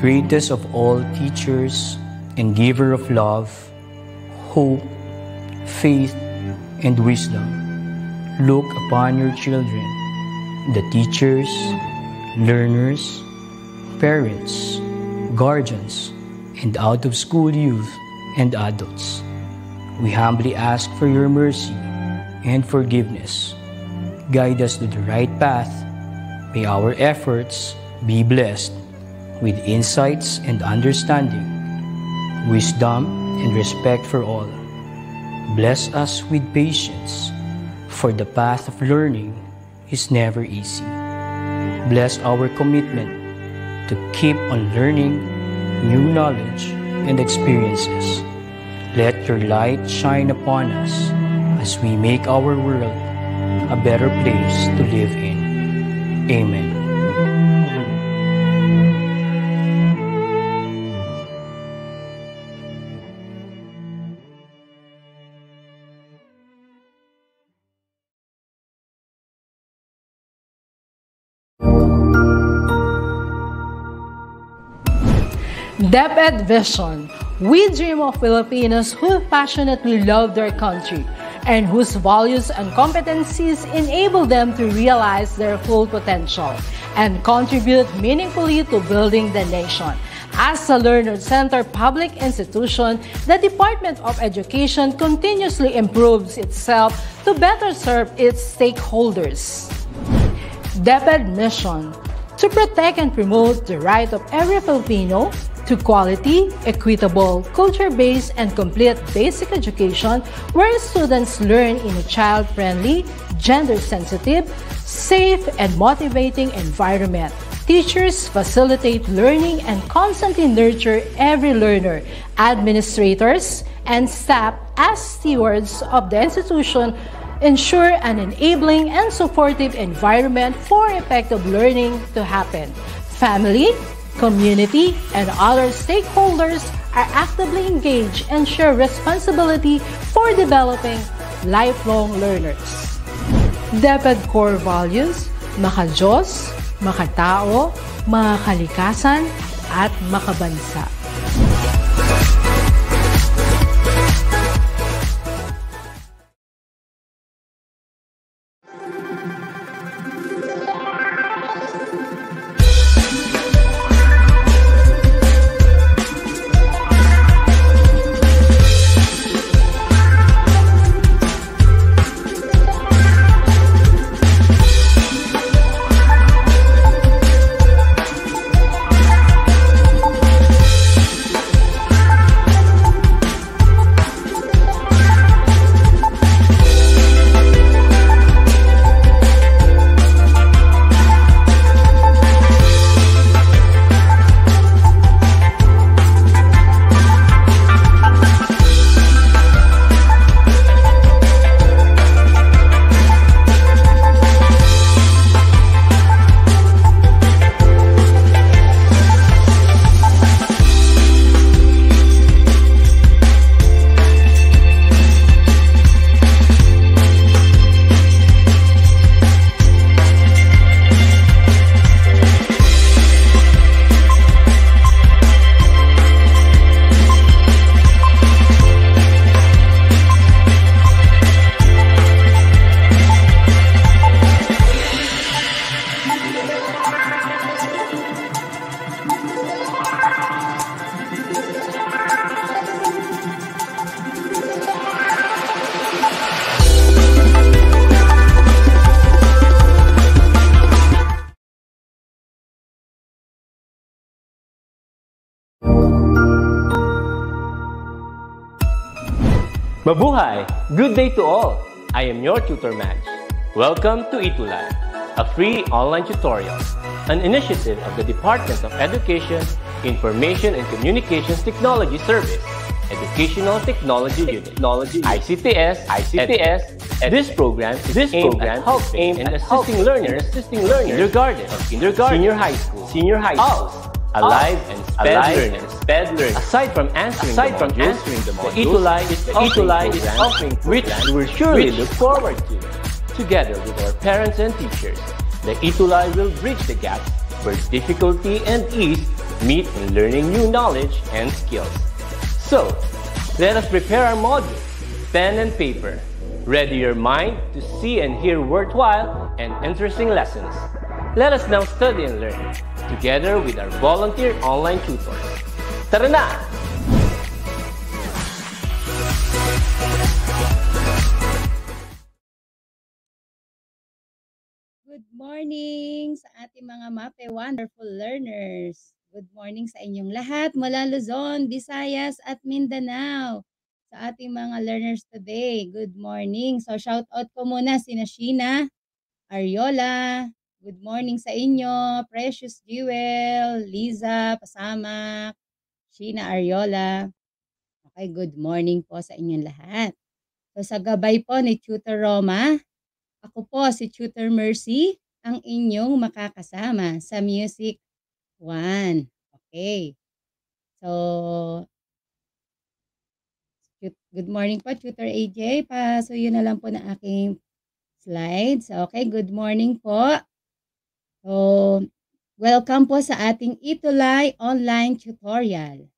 greatest of all teachers and giver of love, hope, faith, and wisdom, look upon your children, the teachers, learners, parents, guardians, and out of school youth and adults. We humbly ask for your mercy and forgiveness. Guide us to the right path. May our efforts be blessed with insights and understanding, wisdom and respect for all. Bless us with patience, for the path of learning is never easy. Bless our commitment to keep on learning new knowledge and experiences. Let your light shine upon us as we make our world a better place to live in. Amen. Depth vision. We dream of Filipinos who passionately love their country and whose values and competencies enable them to realize their full potential and contribute meaningfully to building the nation. As a Learner Center public institution, the Department of Education continuously improves itself to better serve its stakeholders. DepEd Mission to protect and promote the right of every Filipino to quality, equitable, culture-based, and complete basic education where students learn in a child-friendly, gender-sensitive, safe, and motivating environment. Teachers facilitate learning and constantly nurture every learner. Administrators and staff as stewards of the institution ensure an enabling and supportive environment for effective learning to happen. Family Community and other stakeholders are actively engaged and share responsibility for developing lifelong learners. DepEd core values, makajos, makatao, makalikasan, at makabansa. Mabuhay! Good day to all! I am your tutor, Max. Welcome to Itulab, a free online tutorial, an initiative of the Department of Education, Information and Communications Technology Service, Educational Technology Unit, Technology ICTS, ICTS. Ed, this program is this aimed program at helping and assisting learners, assisting learners, kindergarten, kindergarten, senior high school, senior high school, alive ah. and sped learning. Aside from answering Aside the from modules, answering the modules, the Itulai is, the Itulai is offering which we will surely look forward to. Together with our parents and teachers, the Itulai will bridge the gaps where difficulty and ease meet in learning new knowledge and skills. So, let us prepare our modules, pen and paper. Ready your mind to see and hear worthwhile and interesting lessons. Let us now study and learn. together with our volunteer online tutor. Tara na! Good morning sa ating mga MAPE Wonderful Learners. Good morning sa inyong lahat mula Luzon, Visayas at Mindanao sa ating mga learners today. Good morning. So shout out ko muna si Sheena, Ariola, Good morning sa inyo, Precious Jewel, Liza, Pasama, Sheena Ariola. Okay, good morning po sa inyong lahat. So sa gabay po ni Tutor Roma, ako po si Tutor Mercy, ang inyong makakasama sa Music 1. Okay. So, good morning po Tutor AJ. Pasuyo na lang po ng aking slides. Okay, good morning po. So, welcome po sa ating Itulay online tutorial.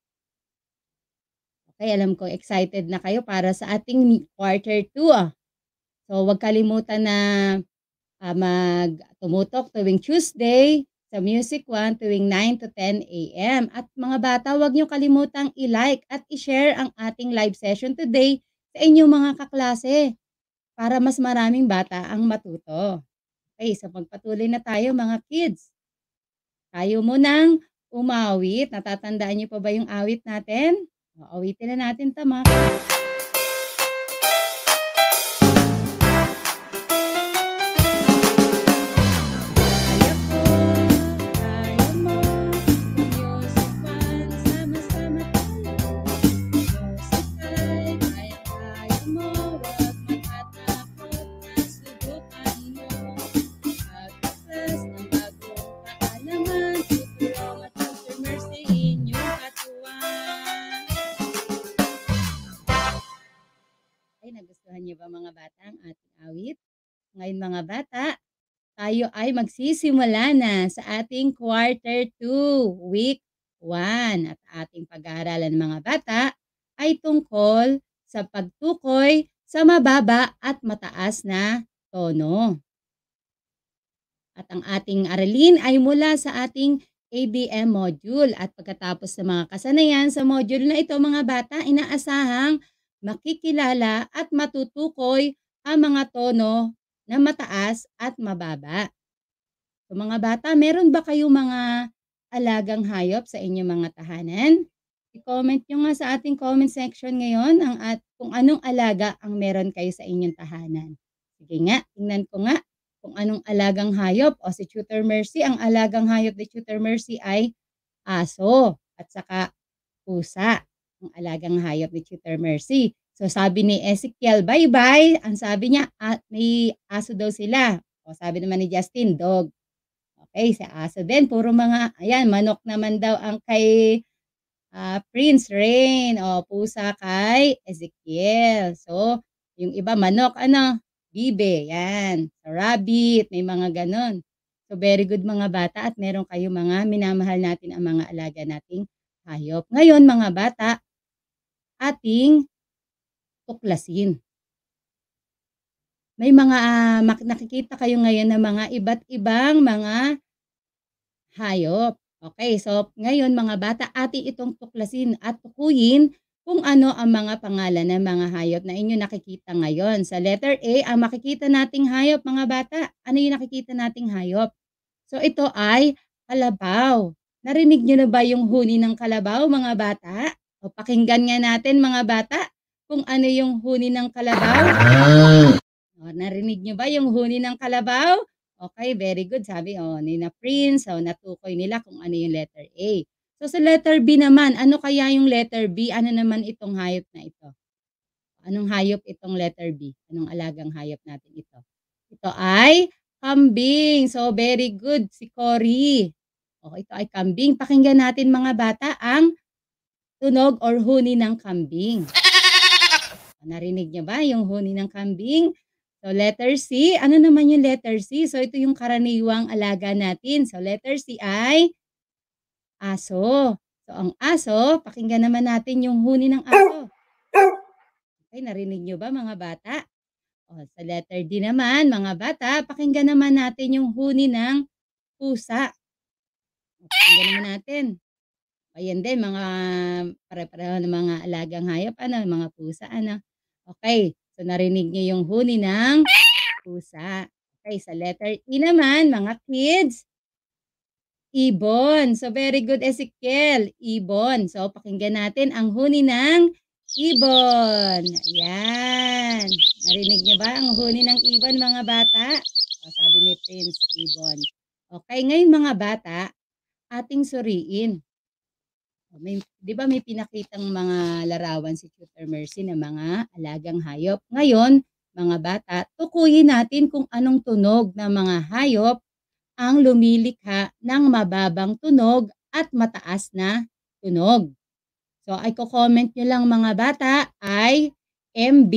Okay, alam ko excited na kayo para sa ating quarter 2. Ah. So, huwag kalimutan na uh, mag tumutok tuwing Tuesday sa Music 1 tuwing 9 to 10 a.m. At mga bata, huwag niyo kalimutang i-like at i-share ang ating live session today sa inyong mga kaklase para mas maraming bata ang matuto. Okay, sa pagpatuloy na tayo mga kids. Tayo munang umawit. Natatandaan niyo pa ba yung awit natin? Awitin na natin tama. mga bata, tayo ay magsisimula na sa ating quarter 2, week 1. At ating pag-aaralan ng mga bata ay tungkol sa pagtukoy sa mababa at mataas na tono. At ang ating aralin ay mula sa ating ABM module at pagkatapos ng mga kasanayan sa module na ito mga bata, inaasahang makikilala at matutukoy ang mga tono na mataas at mababa. So mga bata, meron ba kayo mga alagang hayop sa inyong mga tahanan? I-comment nyo nga sa ating comment section ngayon ang at kung anong alaga ang meron kayo sa inyong tahanan. Sige nga, tingnan ko nga kung anong alagang hayop o si Tutor Mercy. Ang alagang hayop ni Tutor Mercy ay aso at saka pusa. Ang alagang hayop ni Tutor Mercy. So sabi ni Ezekiel, bye-bye. Ang sabi niya, may aso daw sila. O sabi naman ni Justin, dog. Okay, sa aso din. Puro mga, ayan, manok naman daw ang kay uh, Prince Rain. O pusa kay Ezekiel. So, yung iba manok, ano? Bibe, yan. So, rabbit, may mga ganun. So, very good mga bata at meron kayo mga minamahal natin ang mga alaga nating hayop. Ngayon mga bata, ating tuklasin. May mga uh, nakikita kayo ngayon ng mga iba't ibang mga hayop. Okay, so ngayon mga bata, ati itong tuklasin at tukuyin kung ano ang mga pangalan ng mga hayop na inyo nakikita ngayon. Sa letter A, ang makikita nating hayop mga bata, ano yung nakikita nating hayop? So ito ay kalabaw. Narinig nyo na ba yung huni ng kalabaw mga bata? O pakinggan nga natin mga bata kung ano yung huni ng kalabaw? Ah. O, narinig nyo ba yung huni ng kalabaw? Okay, very good. Sabi, oh, ni na Prince, o, oh, natukoy nila kung ano yung letter A. So sa letter B naman, ano kaya yung letter B? Ano naman itong hayop na ito? Anong hayop itong letter B? Anong alagang hayop natin ito? Ito ay kambing. So very good si Cory. Oh, ito ay kambing. Pakinggan natin mga bata ang tunog or huni ng kambing. Narinig niya ba yung huni ng kambing? So letter C, ano naman yung letter C? So ito yung karaniwang alaga natin. So letter C ay aso. So ang aso, pakinggan naman natin yung huni ng aso. Okay, narinig nyo ba mga bata? O, sa letter D naman, mga bata, pakinggan naman natin yung huni ng pusa. Pakinggan naman natin. Ayan din, mga pare-pareho ng mga alagang hayop, ano, mga pusa, ano. Okay, so narinig niyo yung huni ng pusa. Okay, sa letter E naman, mga kids, ibon. So very good, Ezekiel, ibon. So pakinggan natin ang huni ng ibon. Ayan. Narinig niyo ba ang huni ng ibon, mga bata? O, sabi ni Prince Ibon. Okay, ngayon mga bata, ating suriin may, di ba may pinakitang mga larawan si Tutor Mercy na mga alagang hayop. Ngayon, mga bata, tukuyin natin kung anong tunog ng mga hayop ang lumilikha ng mababang tunog at mataas na tunog. So, ay ko-comment nyo lang mga bata ay MB,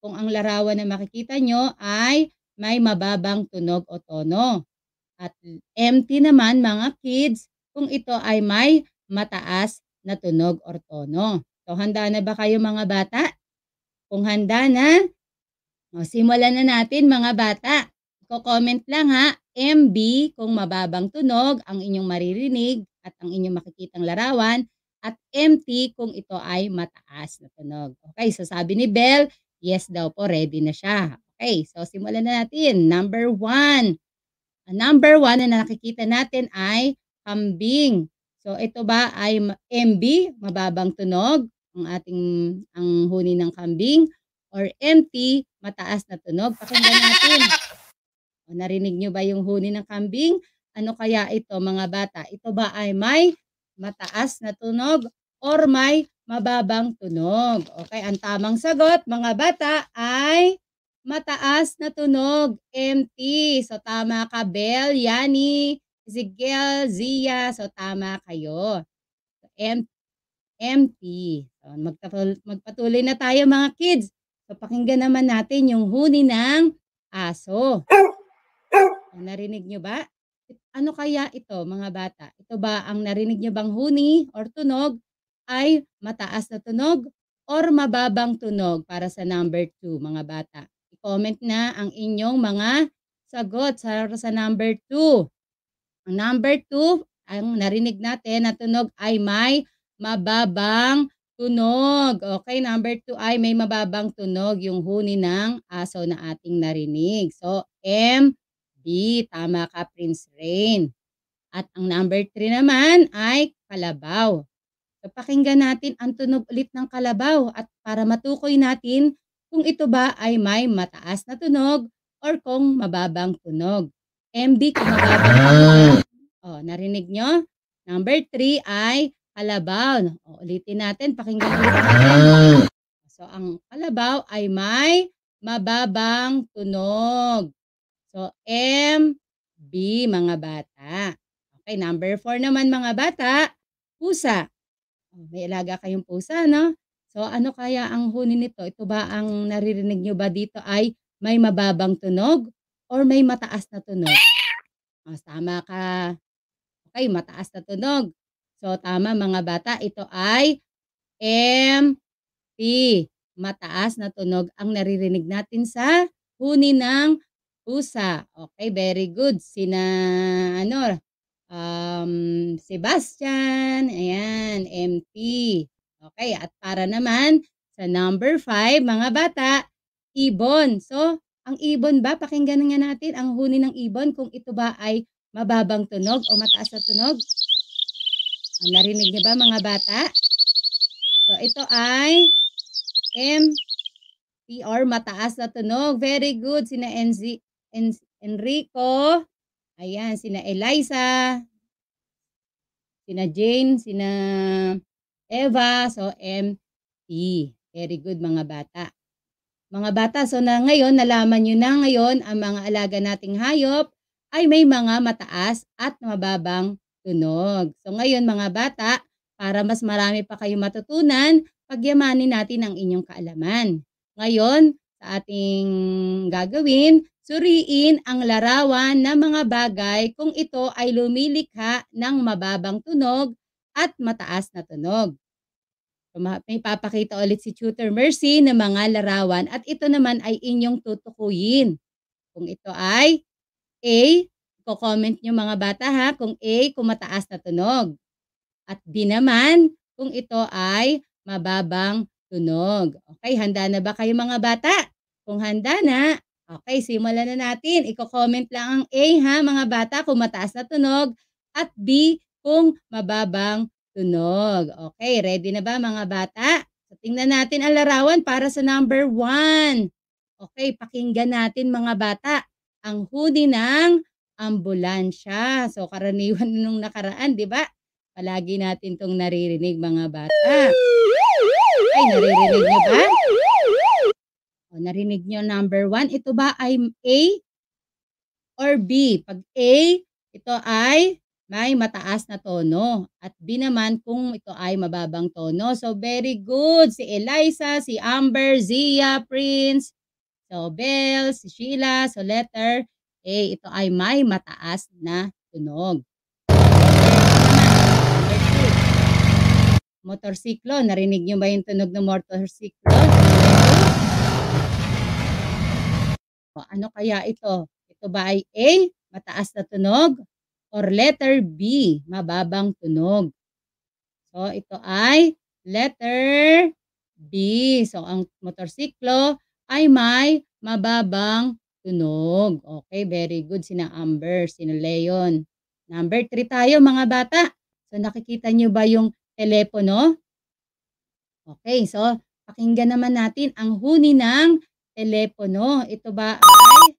kung ang larawan na makikita nyo ay may mababang tunog o tono. At MT naman mga kids, kung ito ay may mataas na tunog or tono. So handa na ba kayo mga bata? Kung handa na, o, simulan na natin mga bata. Ko-comment lang ha, MB kung mababang tunog ang inyong maririnig at ang inyong makikitang larawan at MT kung ito ay mataas na tunog. Okay, so sabi ni Bell, yes daw po, ready na siya. Okay, so simulan na natin. Number one. Number one na nakikita natin ay kambing. So ito ba ay MB, mababang tunog, ang ating ang huni ng kambing, or MT, mataas na tunog. Pakinggan natin. O, narinig nyo ba yung huni ng kambing? Ano kaya ito mga bata? Ito ba ay may mataas na tunog or may mababang tunog? Okay, ang tamang sagot mga bata ay mataas na tunog, MT. So tama ka, Bel, Yani, Ezekiel, Zia, so tama kayo. So, em- empty. So, magpatuloy na tayo mga kids. So pakinggan naman natin yung huni ng aso. So, narinig nyo ba? Ano kaya ito mga bata? Ito ba ang narinig nyo bang huni or tunog ay mataas na tunog or mababang tunog para sa number 2 mga bata? I-comment na ang inyong mga sagot sa, sa number 2. Number two, ang narinig natin na tunog ay may mababang tunog. Okay, number two ay may mababang tunog yung huni ng aso na ating narinig. So, M, B, tama ka Prince Rain. At ang number three naman ay kalabaw. So, pakinggan natin ang tunog ulit ng kalabaw at para matukoy natin kung ito ba ay may mataas na tunog or kung mababang tunog. MD kung mababa. Ah. Oh, narinig nyo? Number 3 ay kalabaw. O, ulitin natin, pakinggan natin. Ah. So, ang kalabaw ay may mababang tunog. So, M, B, mga bata. Okay, number 4 naman mga bata, pusa. O, oh, may alaga kayong pusa, no? So, ano kaya ang huni nito? Ito ba ang naririnig nyo ba dito ay may mababang tunog or may mataas na tunog. Oh, tama ka. Okay, mataas na tunog. So tama mga bata, ito ay MP. Mataas na tunog ang naririnig natin sa huni ng pusa. Okay, very good. Sina ano um Sebastian, ayan, MP. Okay, at para naman sa number 5, mga bata, ibon. So, ang ibon ba? Pakinggan nga natin ang huni ng ibon kung ito ba ay mababang tunog o mataas na tunog. Ang ah, narinig niyo ba mga bata? So ito ay M P R mataas na tunog. Very good, sina Enzi, en, Enrico, ayan, sina Eliza, sina Jane, sina Eva, so M, E. Very good mga bata mga bata. So na ngayon, nalaman nyo na ngayon ang mga alaga nating hayop ay may mga mataas at mababang tunog. So ngayon mga bata, para mas marami pa kayo matutunan, pagyamanin natin ang inyong kaalaman. Ngayon, sa ating gagawin, suriin ang larawan ng mga bagay kung ito ay lumilikha ng mababang tunog at mataas na tunog. May papakita ulit si Tutor Mercy ng mga larawan at ito naman ay inyong tutukuyin. Kung ito ay A, ko-comment nyo mga bata ha, kung A, kung mataas na tunog. At B naman, kung ito ay mababang tunog. Okay, handa na ba kayo mga bata? Kung handa na, okay, simulan na natin. Iko-comment lang ang A ha mga bata kung mataas na tunog at B kung mababang tunog. Okay, ready na ba mga bata? So, tingnan natin ang larawan para sa number 1. Okay, pakinggan natin mga bata ang hudi ng ambulansya. So karaniwan nung nakaraan, di ba? Palagi natin tong naririnig mga bata. Ay, naririnig niyo ba? O, narinig niyo number one. Ito ba ay A or B? Pag A, ito ay may mataas na tono at B naman kung ito ay mababang tono. So very good si Eliza, si Amber, Zia, Prince, so Bell, si Sheila, so letter A ito ay may mataas na tunog. Motorsiklo, narinig niyo ba yung tunog ng motorsiklo? O, ano kaya ito? Ito ba ay A, mataas na tunog? or letter B, mababang tunog. So ito ay letter B. So ang motorsiklo ay may mababang tunog. Okay, very good sina Amber, sina Leon. Number 3 tayo mga bata. So nakikita nyo ba yung telepono? Okay, so pakinggan naman natin ang huni ng telepono. Ito ba ay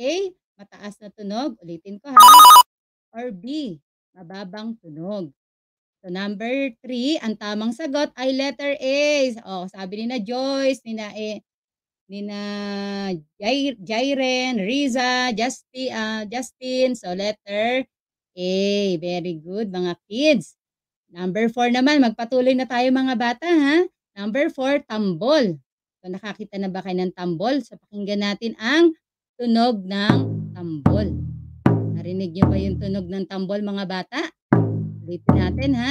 A, mataas na tunog. Ulitin ko ha or B, mababang tunog. So number 3, ang tamang sagot ay letter A. Oh, sabi ni na Joyce, ni na eh, ni na Jair, Jairen, Riza, Justi, uh, ah, Justin. So letter A. Very good mga kids. Number 4 naman, magpatuloy na tayo mga bata ha. Number 4, tambol. So nakakita na ba kayo ng tambol? So pakinggan natin ang tunog ng tambol. Narinig niyo ba yung tunog ng tambol mga bata? Ulitin natin ha.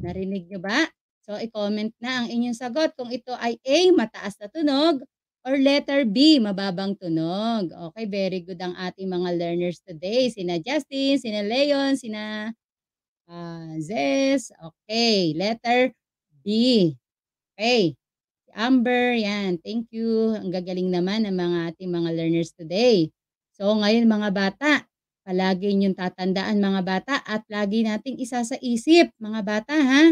Narinig niyo ba? So i-comment na ang inyong sagot kung ito ay A, mataas na tunog, or letter B, mababang tunog. Okay, very good ang ating mga learners today. Sina Justin, sina Leon, sina uh, Zes. Okay, letter B. Okay, Amber, yan. Thank you. Ang gagaling naman ng mga ating mga learners today. So ngayon mga bata, palagi niyong tatandaan mga bata at lagi nating isa sa isip mga bata ha.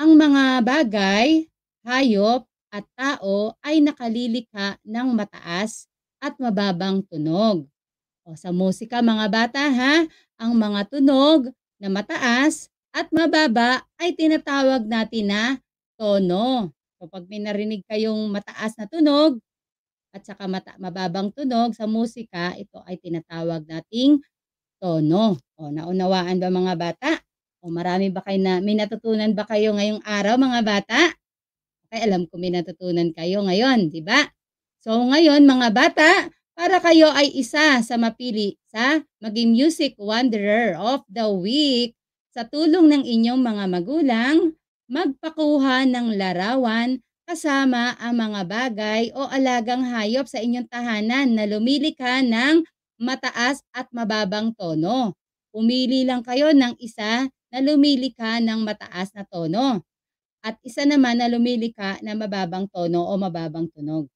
Ang mga bagay, hayop at tao ay nakalilika ng mataas at mababang tunog. O sa musika mga bata ha, ang mga tunog na mataas at mababa ay tinatawag natin na tono. Kapag may narinig kayong mataas na tunog, at saka mata, mababang tunog sa musika, ito ay tinatawag nating tono. O, naunawaan ba mga bata? O marami ba kayo na, may natutunan ba kayo ngayong araw mga bata? Okay, alam ko may natutunan kayo ngayon, di ba? So ngayon mga bata, para kayo ay isa sa mapili sa maging Music Wanderer of the Week sa tulong ng inyong mga magulang, magpakuha ng larawan kasama ang mga bagay o alagang hayop sa inyong tahanan na lumilikha ng mataas at mababang tono. Pumili lang kayo ng isa na lumilikha ng mataas na tono at isa naman na lumilikha na mababang tono o mababang tunog.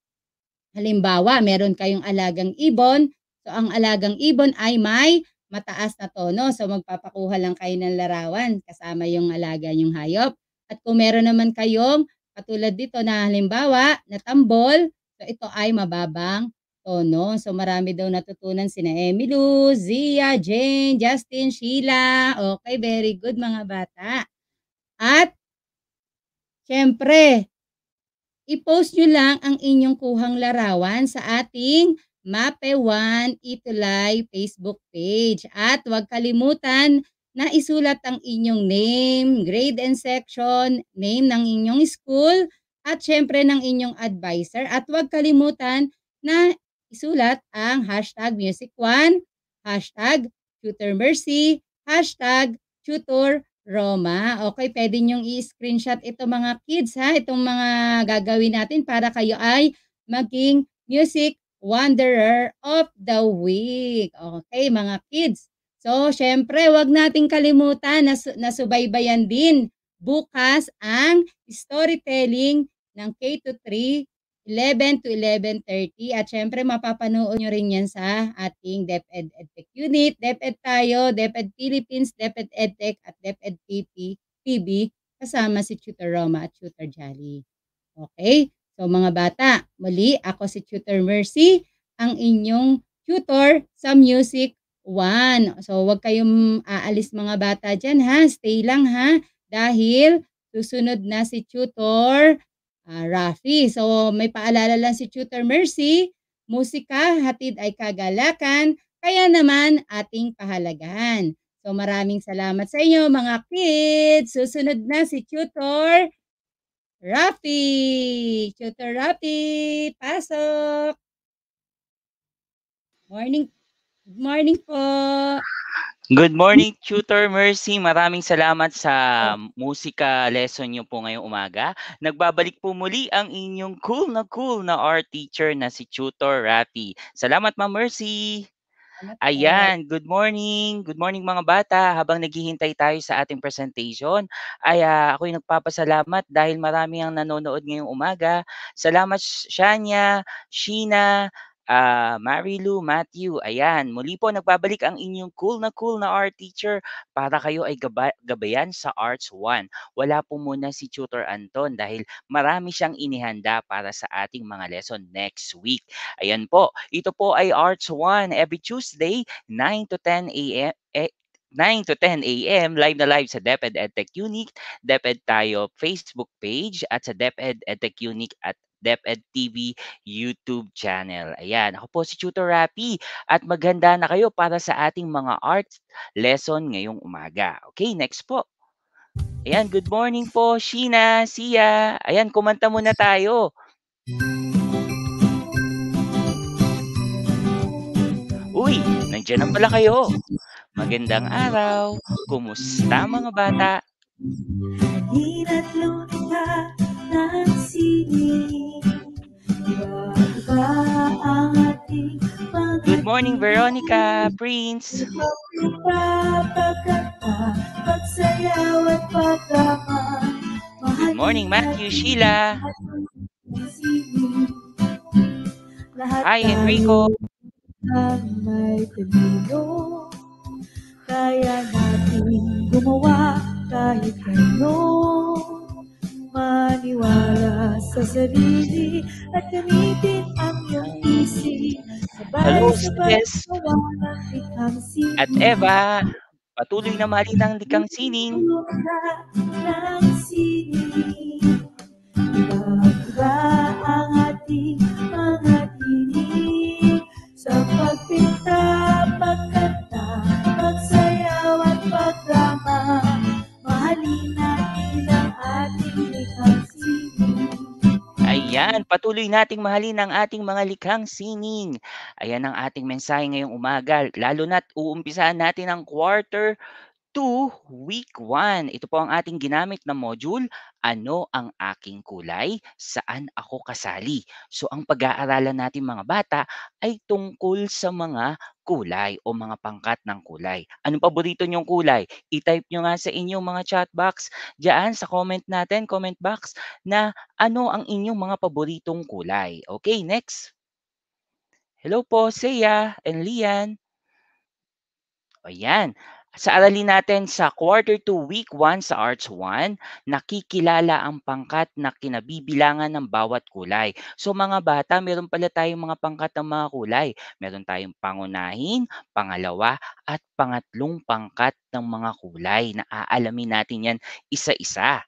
Halimbawa, meron kayong alagang ibon. So ang alagang ibon ay may mataas na tono. So magpapakuha lang kayo ng larawan kasama yung alaga yung hayop. At kung meron naman kayong Katulad dito na halimbawa, natambol, so ito ay mababang tono. So marami daw natutunan sina Emilu, Zia, Jane, Justin, Sheila. Okay, very good mga bata. At syempre, i-post nyo lang ang inyong kuhang larawan sa ating Mape 1 Itulay Facebook page. At huwag kalimutan na isulat ang inyong name, grade and section, name ng inyong school, at syempre ng inyong advisor. At huwag kalimutan na isulat ang hashtag music1, hashtag tutormercy, hashtag tutorroma. Okay, pwede niyong i-screenshot ito mga kids ha, itong mga gagawin natin para kayo ay maging music wanderer of the week. Okay, mga kids. So, syempre, wag nating kalimutan na, na subaybayan din bukas ang storytelling ng K to 3 11 to 11.30 at syempre mapapanood nyo rin yan sa ating DepEd EdTech Unit, DepEd tayo, DepEd Philippines, DepEd EdTech at DepEd PP, PB kasama si Tutor Roma at Tutor Jolly. Okay? So mga bata, muli ako si Tutor Mercy, ang inyong tutor sa music 1. So, huwag kayong aalis mga bata dyan ha. Stay lang ha. Dahil susunod na si Tutor uh, Rafi. So, may paalala lang si Tutor Mercy. Musika, hatid ay kagalakan. Kaya naman ating pahalagahan. So, maraming salamat sa inyo mga kids. Susunod na si Tutor Rafi. Tutor Rafi, pasok. Morning. Good morning po. Good morning, Tutor Mercy. Maraming salamat sa musika lesson niyo po ngayong umaga. Nagbabalik po muli ang inyong cool na cool na art teacher na si Tutor Rati. Salamat, Ma Mercy. Ayan, good morning. Good morning mga bata. Habang naghihintay tayo sa ating presentation, ay uh, ako'y nagpapasalamat dahil marami ang nanonood ngayong umaga. Salamat Shania, Sheena, Ah, Marilu, Matthew, ayan. Muli po nagbabalik ang inyong cool na cool na art teacher para kayo ay gaba- gabayan sa Arts 1. Wala po muna si Tutor Anton dahil marami siyang inihanda para sa ating mga lesson next week. Ayan po, ito po ay Arts 1 every Tuesday 9 to 10 a.m. Eh, 9 to 10 a.m. live na live sa DepEd EdTech Unique, DepEd tayo Facebook page at sa DepEd EdTech Unique at DepEd TV YouTube channel. Ayan, ako po si Tutor Rapi at maghanda na kayo para sa ating mga art lesson ngayong umaga. Okay, next po. Ayan, good morning po, Sheena, Sia. Ayan, kumanta muna tayo. Uy, nandiyan na pala kayo. Magandang araw. Kumusta mga bata? Hinatlo kita Good morning, Veronica, Prince. Good morning, Matthew, Sheila. Hi, Enrico. Kaya natin gumawa kahit ano sa sarili at gamitin ang iyong isip. Hello, Stress at Eva. Patuloy na mali ang likang sining. Iba-iba ang ating mga tinig sa pagpinta pagkat Yan, mm. patuloy nating mahalin ang ating mga likhang sining. Ayan ang ating mensahe ngayong umaga, lalo na't uumpisahan natin ang quarter to week 1. Ito po ang ating ginamit na module, ano ang aking kulay, saan ako kasali. So ang pag-aaralan natin mga bata ay tungkol sa mga kulay o mga pangkat ng kulay. Anong paborito niyong kulay? I-type niyo nga sa inyong mga chat box diyan sa comment natin, comment box na ano ang inyong mga paboritong kulay. Okay, next. Hello po, Seiya and Lian. Ayan. Sa aralin natin sa quarter 2, week 1 sa Arts 1, nakikilala ang pangkat na kinabibilangan ng bawat kulay. So mga bata, meron pala tayong mga pangkat ng mga kulay. Meron tayong pangunahin, pangalawa, at pangatlong pangkat ng mga kulay na aalamin natin yan isa-isa.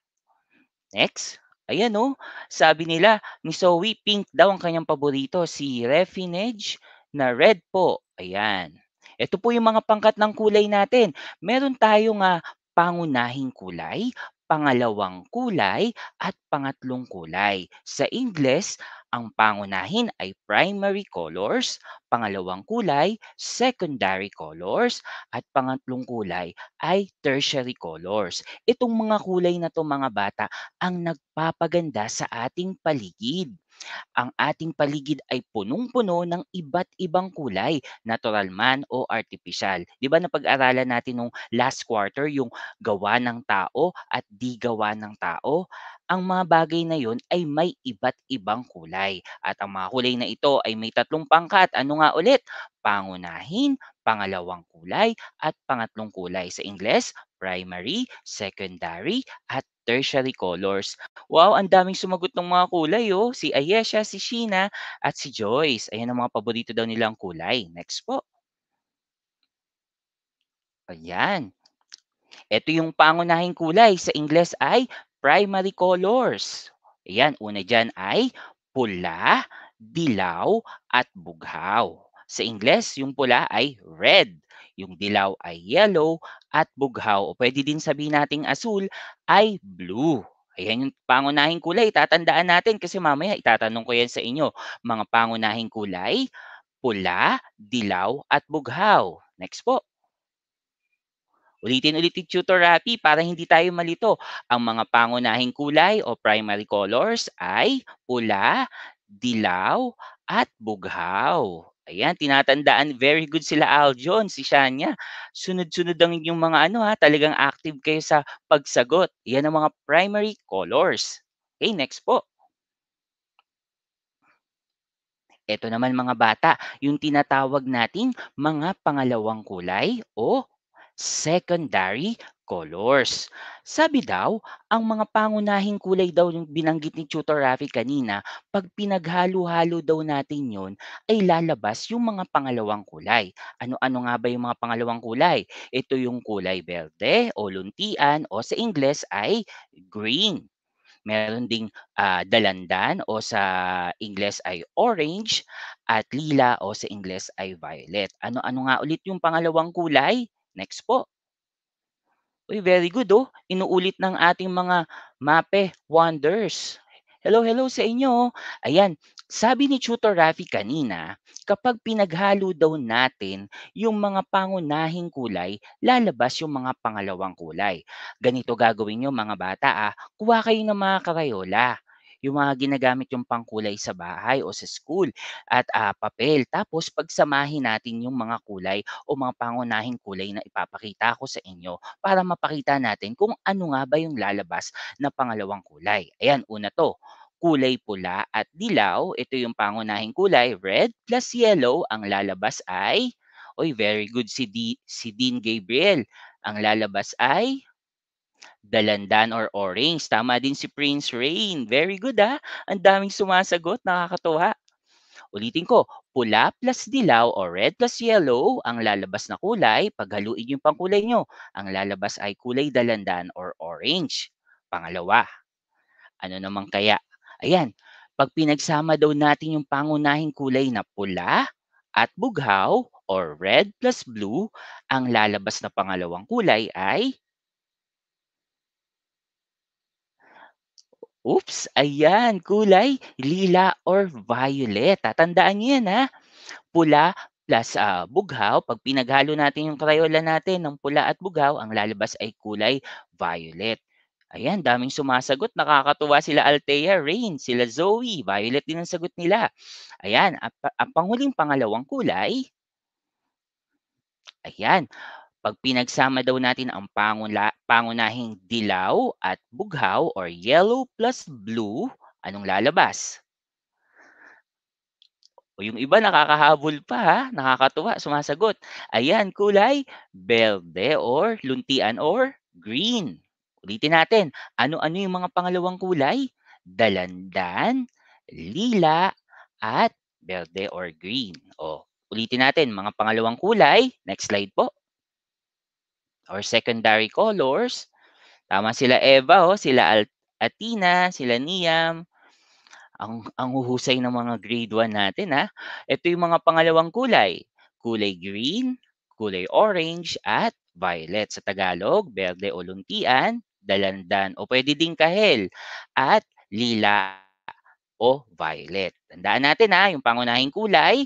Next. Ayan o, oh. sabi nila, ni Zoe, pink daw ang kanyang paborito, si Refinage na red po. Ayan. Ito po yung mga pangkat ng kulay natin. Meron tayo uh, ah, pangunahing kulay, pangalawang kulay, at pangatlong kulay. Sa Ingles, ang pangunahin ay primary colors, pangalawang kulay, secondary colors, at pangatlong kulay ay tertiary colors. Itong mga kulay na to mga bata ang nagpapaganda sa ating paligid. Ang ating paligid ay punong-puno ng iba't ibang kulay, natural man o artificial. 'Di ba na pag aralan natin nung last quarter yung gawa ng tao at di gawa ng tao? Ang mga bagay na 'yon ay may iba't ibang kulay at ang mga kulay na ito ay may tatlong pangkat. Ano nga ulit? Pangunahin, pangalawang kulay at pangatlong kulay sa Ingles, primary, secondary at tertiary colors. Wow, ang daming sumagot ng mga kulay oh. Si Ayesha, si Sheena, at si Joyce. Ayan ang mga paborito daw nilang kulay. Next po. Ayan. Ito yung pangunahing kulay sa Ingles ay primary colors. Ayan, una dyan ay pula, dilaw, at bughaw. Sa Ingles, yung pula ay red. Yung dilaw ay yellow at bughaw. O pwede din sabihin nating asul ay blue. Ayan yung pangunahing kulay. Tatandaan natin kasi mamaya itatanong ko yan sa inyo. Mga pangunahing kulay, pula, dilaw, at bughaw. Next po. Ulitin ulit ni Tutor Rapi para hindi tayo malito. Ang mga pangunahing kulay o primary colors ay pula, dilaw, at bughaw. Ayan, tinatandaan. Very good sila Aljon, si Shania. Sunod-sunod ang inyong mga ano ha, talagang active kayo sa pagsagot. Yan ang mga primary colors. Okay, next po. Ito naman mga bata, yung tinatawag nating mga pangalawang kulay o secondary colors. Sabi daw, ang mga pangunahing kulay daw yung binanggit ni Tutor Rafi kanina, pag pinaghalo-halo daw natin yon ay lalabas yung mga pangalawang kulay. Ano-ano nga ba yung mga pangalawang kulay? Ito yung kulay berde o luntian o sa Ingles ay green. Meron ding uh, dalandan o sa Ingles ay orange at lila o sa Ingles ay violet. Ano-ano nga ulit yung pangalawang kulay? Next po. Uy, very good oh. Inuulit ng ating mga MAPE wonders. Hello, hello sa inyo. Oh. Ayan, sabi ni Tutor Rafi kanina, kapag pinaghalo daw natin yung mga pangunahing kulay, lalabas yung mga pangalawang kulay. Ganito gagawin nyo mga bata ah, kuha kayo ng mga karayola yung mga ginagamit yung pangkulay sa bahay o sa school at uh, papel. Tapos pagsamahin natin yung mga kulay o mga pangunahing kulay na ipapakita ko sa inyo para mapakita natin kung ano nga ba yung lalabas na pangalawang kulay. Ayan, una to kulay pula at dilaw. Ito yung pangunahing kulay. Red plus yellow ang lalabas ay... Oy, very good si, D, si Dean Gabriel. Ang lalabas ay Dalandan or Orange. Tama din si Prince Rain. Very good ha. Ah. Ang daming sumasagot. Nakakatuwa. Ulitin ko, pula plus dilaw o red plus yellow ang lalabas na kulay. Paghaluin yung pangkulay nyo, ang lalabas ay kulay dalandan or orange. Pangalawa, ano naman kaya? Ayan, pag pinagsama daw natin yung pangunahing kulay na pula at bughaw or red plus blue, ang lalabas na pangalawang kulay ay Oops, ayan, kulay lila or violet. Tatandaan niyo yan ha. Pula plus uh, bughaw. Pag pinaghalo natin yung Crayola natin ng pula at bughaw, ang lalabas ay kulay violet. Ayan, daming sumasagot. Nakakatuwa sila Altea, Rain, sila Zoe. Violet din ang sagot nila. Ayan, ang, ang panghuling pangalawang kulay. Ayan, pag pinagsama daw natin ang pangula, pangunahing dilaw at bughaw or yellow plus blue, anong lalabas? O yung iba nakakahabol pa, ha? nakakatuwa, sumasagot. Ayan, kulay belde or luntian or green. Ulitin natin, ano-ano yung mga pangalawang kulay? Dalandan, lila, at berde or green. O, ulitin natin, mga pangalawang kulay. Next slide po or secondary colors. Tama sila Eva, oh, sila Athena, sila Niam. Ang, ang uhusay ng mga grade 1 natin. Ha? Ah. Ito yung mga pangalawang kulay. Kulay green, kulay orange, at violet. Sa Tagalog, berde o luntian, dalandan, o pwede ding kahel, at lila o violet. Tandaan natin ha, ah, yung pangunahing kulay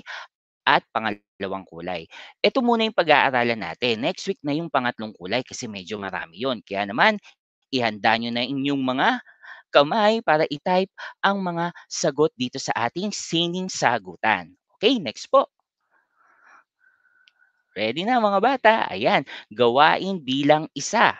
at pangalawang kulay. Ito muna yung pag-aaralan natin. Next week na yung pangatlong kulay kasi medyo marami yon. Kaya naman, ihanda nyo na inyong mga kamay para i-type ang mga sagot dito sa ating sining sagutan. Okay, next po. Ready na mga bata? Ayan, gawain bilang isa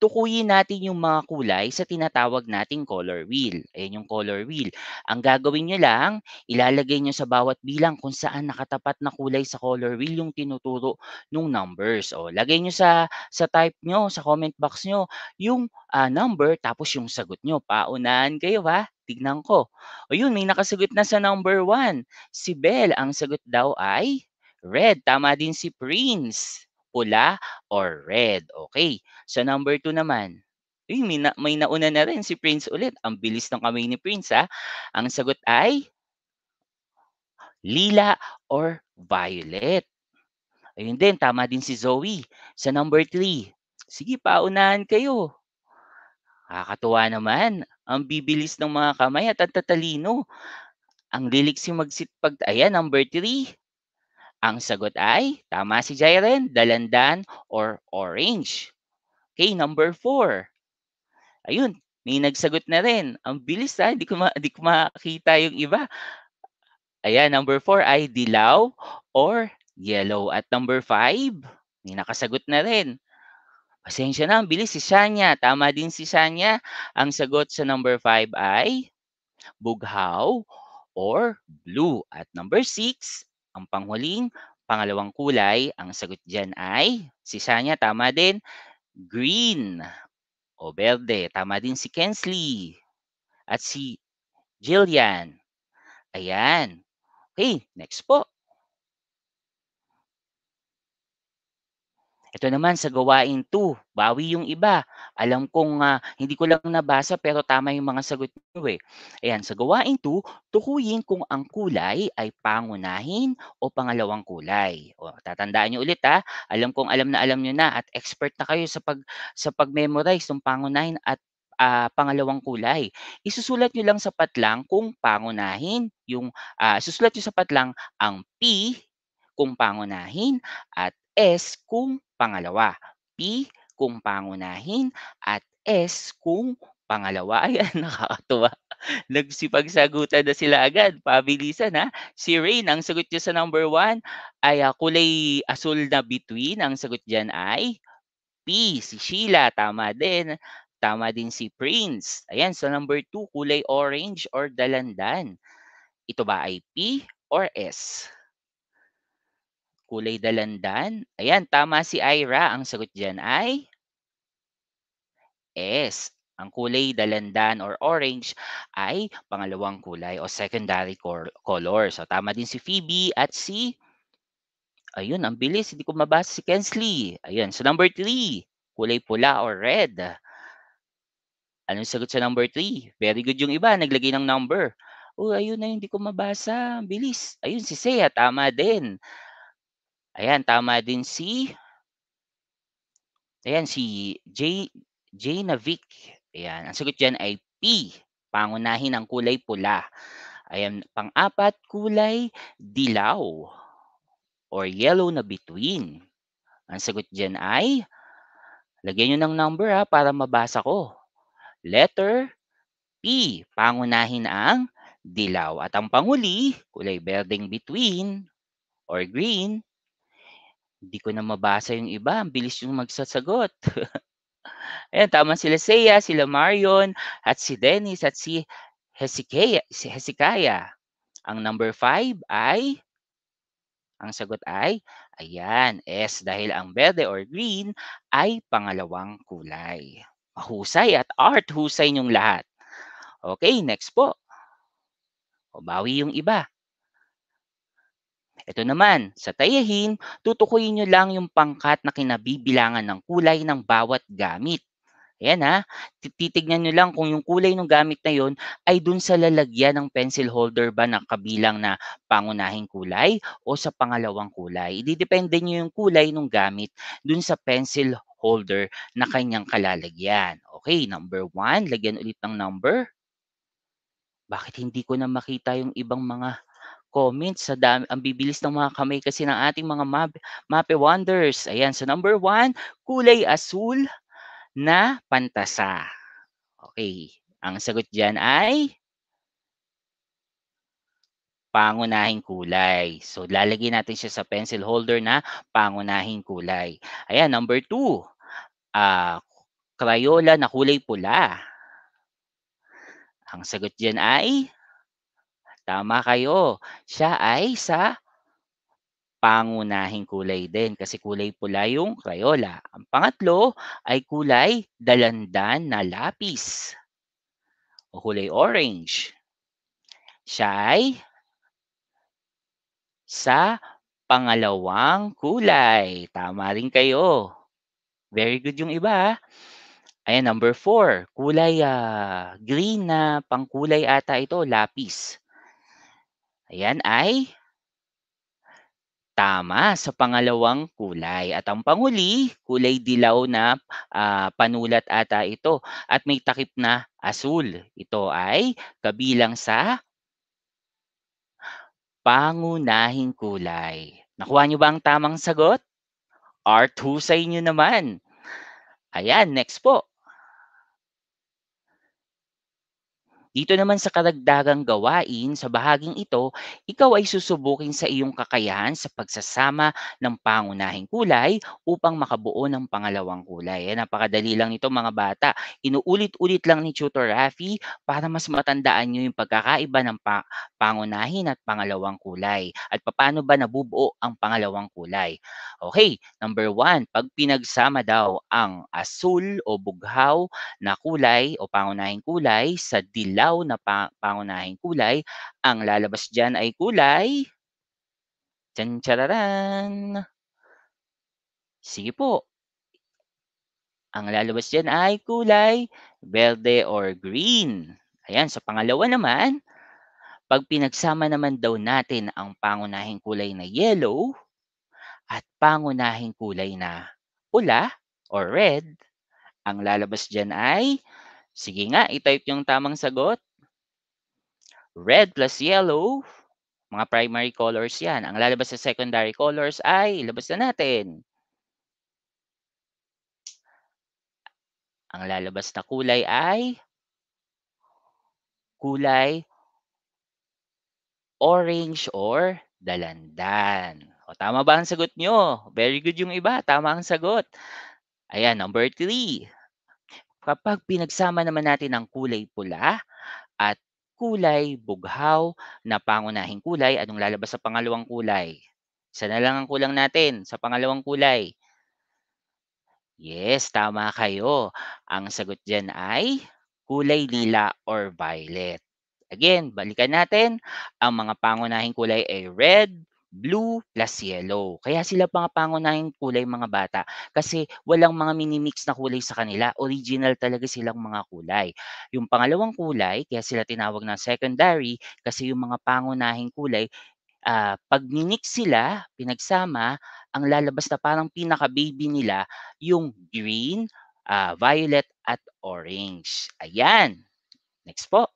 tukuyin natin yung mga kulay sa tinatawag nating color wheel. Ayan yung color wheel. Ang gagawin nyo lang, ilalagay nyo sa bawat bilang kung saan nakatapat na kulay sa color wheel yung tinuturo ng numbers. O, lagay nyo sa, sa type nyo, sa comment box nyo, yung uh, number tapos yung sagot nyo. Paunahan kayo ha tignan ko. O yun, may nakasagot na sa number 1. Si Belle, ang sagot daw ay red. Tama din si Prince pula or red. Okay. Sa so number 2 naman, Uy, may, na, may nauna na rin si Prince ulit. Ang bilis ng kamay ni Prince ha. Ang sagot ay lila or violet. Ayun din, tama din si Zoe sa number 3. Sige, paunahan kayo. Kakatuwa naman. Ang bibilis ng mga kamay at ang tatalino. Ang lilik si pag... Ayan, number 3. Ang sagot ay, tama si Jairen, dalandan or orange. Okay, number four. Ayun, may nagsagot na rin. Ang bilis ha, ah, di ko, ma- hindi ko makita yung iba. Ayan, number four ay dilaw or yellow. At number five, may nakasagot na rin. Pasensya na, ang bilis si Sanya. Tama din si Sanya. Ang sagot sa number five ay bughaw or blue. At number six ang panghuling, pangalawang kulay, ang sagot dyan ay, si Sanya tama din, green o berde. Tama din si Kensley at si Jillian. Ayan. Okay, next po. Ito naman sa gawain 2, bawi yung iba. Alam kong uh, hindi ko lang nabasa pero tama yung mga sagot niyo eh. Ayan, sa gawain 2, tukuyin kung ang kulay ay pangunahin o pangalawang kulay. O, tatandaan niyo ulit ha. Alam kong alam na alam niyo na at expert na kayo sa pag sa pag-memorize ng pangunahin at uh, pangalawang kulay. Isusulat niyo lang sa patlang kung pangunahin yung uh, ah, susulat niyo sa patlang ang P kung pangunahin at S kung pangalawa, P kung pangunahin, at S kung pangalawa. Ayan, nakakatuwa. Nagsipagsagutan na sila agad. Pabilisan ha. Si Rain, ang sagot niya sa number 1 ay uh, kulay asul na between. Ang sagot diyan ay P. Si Sheila, tama din. Tama din si Prince. Ayan, sa so number 2, kulay orange or dalandan. Ito ba ay P or S? Kulay dalandan? Ayan, tama si Ira. Ang sagot dyan ay S. Ang kulay dalandan or orange ay pangalawang kulay o secondary color. So tama din si Phoebe at si Ayun, ang bilis. Hindi ko mabasa si Kensley. Ayun. So number 3, kulay pula or red. Anong sagot sa number 3? Very good yung iba. Naglagay ng number. Oh, ayun na, hindi ko mabasa. Ang Bilis. Ayun, si Seiya. Tama din. Ayan, tama din si Ayan, si J, J Navic. Ayan, ang sagot dyan ay P. Pangunahin ang kulay pula. Ayan, pang-apat, kulay dilaw or yellow na between. Ang sagot dyan ay, lagyan nyo ng number ha, para mabasa ko. Letter P, pangunahin ang dilaw. At ang panghuli, kulay berdeng between or green, hindi ko na mabasa yung iba. Ang bilis yung magsasagot. Ayan, tama sila Seiya, sila Marion, at si Dennis, at si Hezekiah. Si Hezekiah. Ang number 5 ay, ang sagot ay, ayan, S dahil ang verde or green ay pangalawang kulay. Mahusay at art, husay niyong lahat. Okay, next po. O bawi yung iba. Ito naman, sa tayahin, tutukuyin nyo lang yung pangkat na kinabibilangan ng kulay ng bawat gamit. Ayan ha, titignan nyo lang kung yung kulay ng gamit na yon ay dun sa lalagyan ng pencil holder ba na kabilang na pangunahing kulay o sa pangalawang kulay. Ididepende nyo yung kulay ng gamit dun sa pencil holder na kanyang kalalagyan. Okay, number one, lagyan ulit ng number. Bakit hindi ko na makita yung ibang mga comments. Sa dami, ang bibilis ng mga kamay kasi ng ating mga map, mape wonders. Ayan, so number one, kulay asul na pantasa. Okay, ang sagot dyan ay pangunahing kulay. So, lalagay natin siya sa pencil holder na pangunahing kulay. Ayan, number two, uh, Crayola na kulay pula. Ang sagot dyan ay Tama kayo. Siya ay sa pangunahing kulay din kasi kulay pula yung Crayola. Ang pangatlo ay kulay dalandan na lapis o kulay orange. Siya ay sa pangalawang kulay. Tama rin kayo. Very good yung iba. Ah. Ayan, number four. Kulay uh, green na pangkulay ata ito, lapis. Ayan ay tama sa pangalawang kulay. At ang panghuli, kulay dilaw na uh, panulat ata ito at may takip na asul. Ito ay kabilang sa pangunahing kulay. Nakuha niyo ba ang tamang sagot? Art, husay niyo naman. Ayan, next po. Dito naman sa karagdagang gawain, sa bahaging ito, ikaw ay susubukin sa iyong kakayahan sa pagsasama ng pangunahing kulay upang makabuo ng pangalawang kulay. Eh, napakadali lang ito mga bata. Inuulit-ulit lang ni Tutor Raffy para mas matandaan niyo yung pagkakaiba ng pa- pangunahin at pangalawang kulay. At paano ba nabubuo ang pangalawang kulay? Okay, number one, pag pinagsama daw ang asul o bughaw na kulay o pangunahing kulay sa dilaw dilaw na pa- pangunahing kulay. Ang lalabas dyan ay kulay... Tsanchararan! Sige po. Ang lalabas dyan ay kulay verde or green. Ayan, sa pangalawa naman, pag pinagsama naman daw natin ang pangunahing kulay na yellow at pangunahing kulay na pula or red, ang lalabas dyan ay Sige nga, i-type yung tamang sagot. Red plus yellow, mga primary colors yan. Ang lalabas sa secondary colors ay, labas na natin. Ang lalabas na kulay ay kulay orange or dalandan. O tama ba ang sagot nyo? Very good yung iba. Tama ang sagot. Ayan, number 3. Kapag pinagsama naman natin ang kulay pula at kulay bughaw na pangunahing kulay, anong lalabas sa pangalawang kulay? Isa na lang ang kulang natin sa pangalawang kulay. Yes, tama kayo. Ang sagot dyan ay kulay lila or violet. Again, balikan natin. Ang mga pangunahing kulay ay red, blue plus yellow. Kaya sila mga pangunahing kulay mga bata kasi walang mga minimix na kulay sa kanila. Original talaga silang mga kulay. Yung pangalawang kulay, kaya sila tinawag na secondary kasi yung mga pangunahing kulay uh, pag minix sila, pinagsama, ang lalabas na parang pinaka-baby nila, yung green, uh, violet, at orange. Ayan. Next po.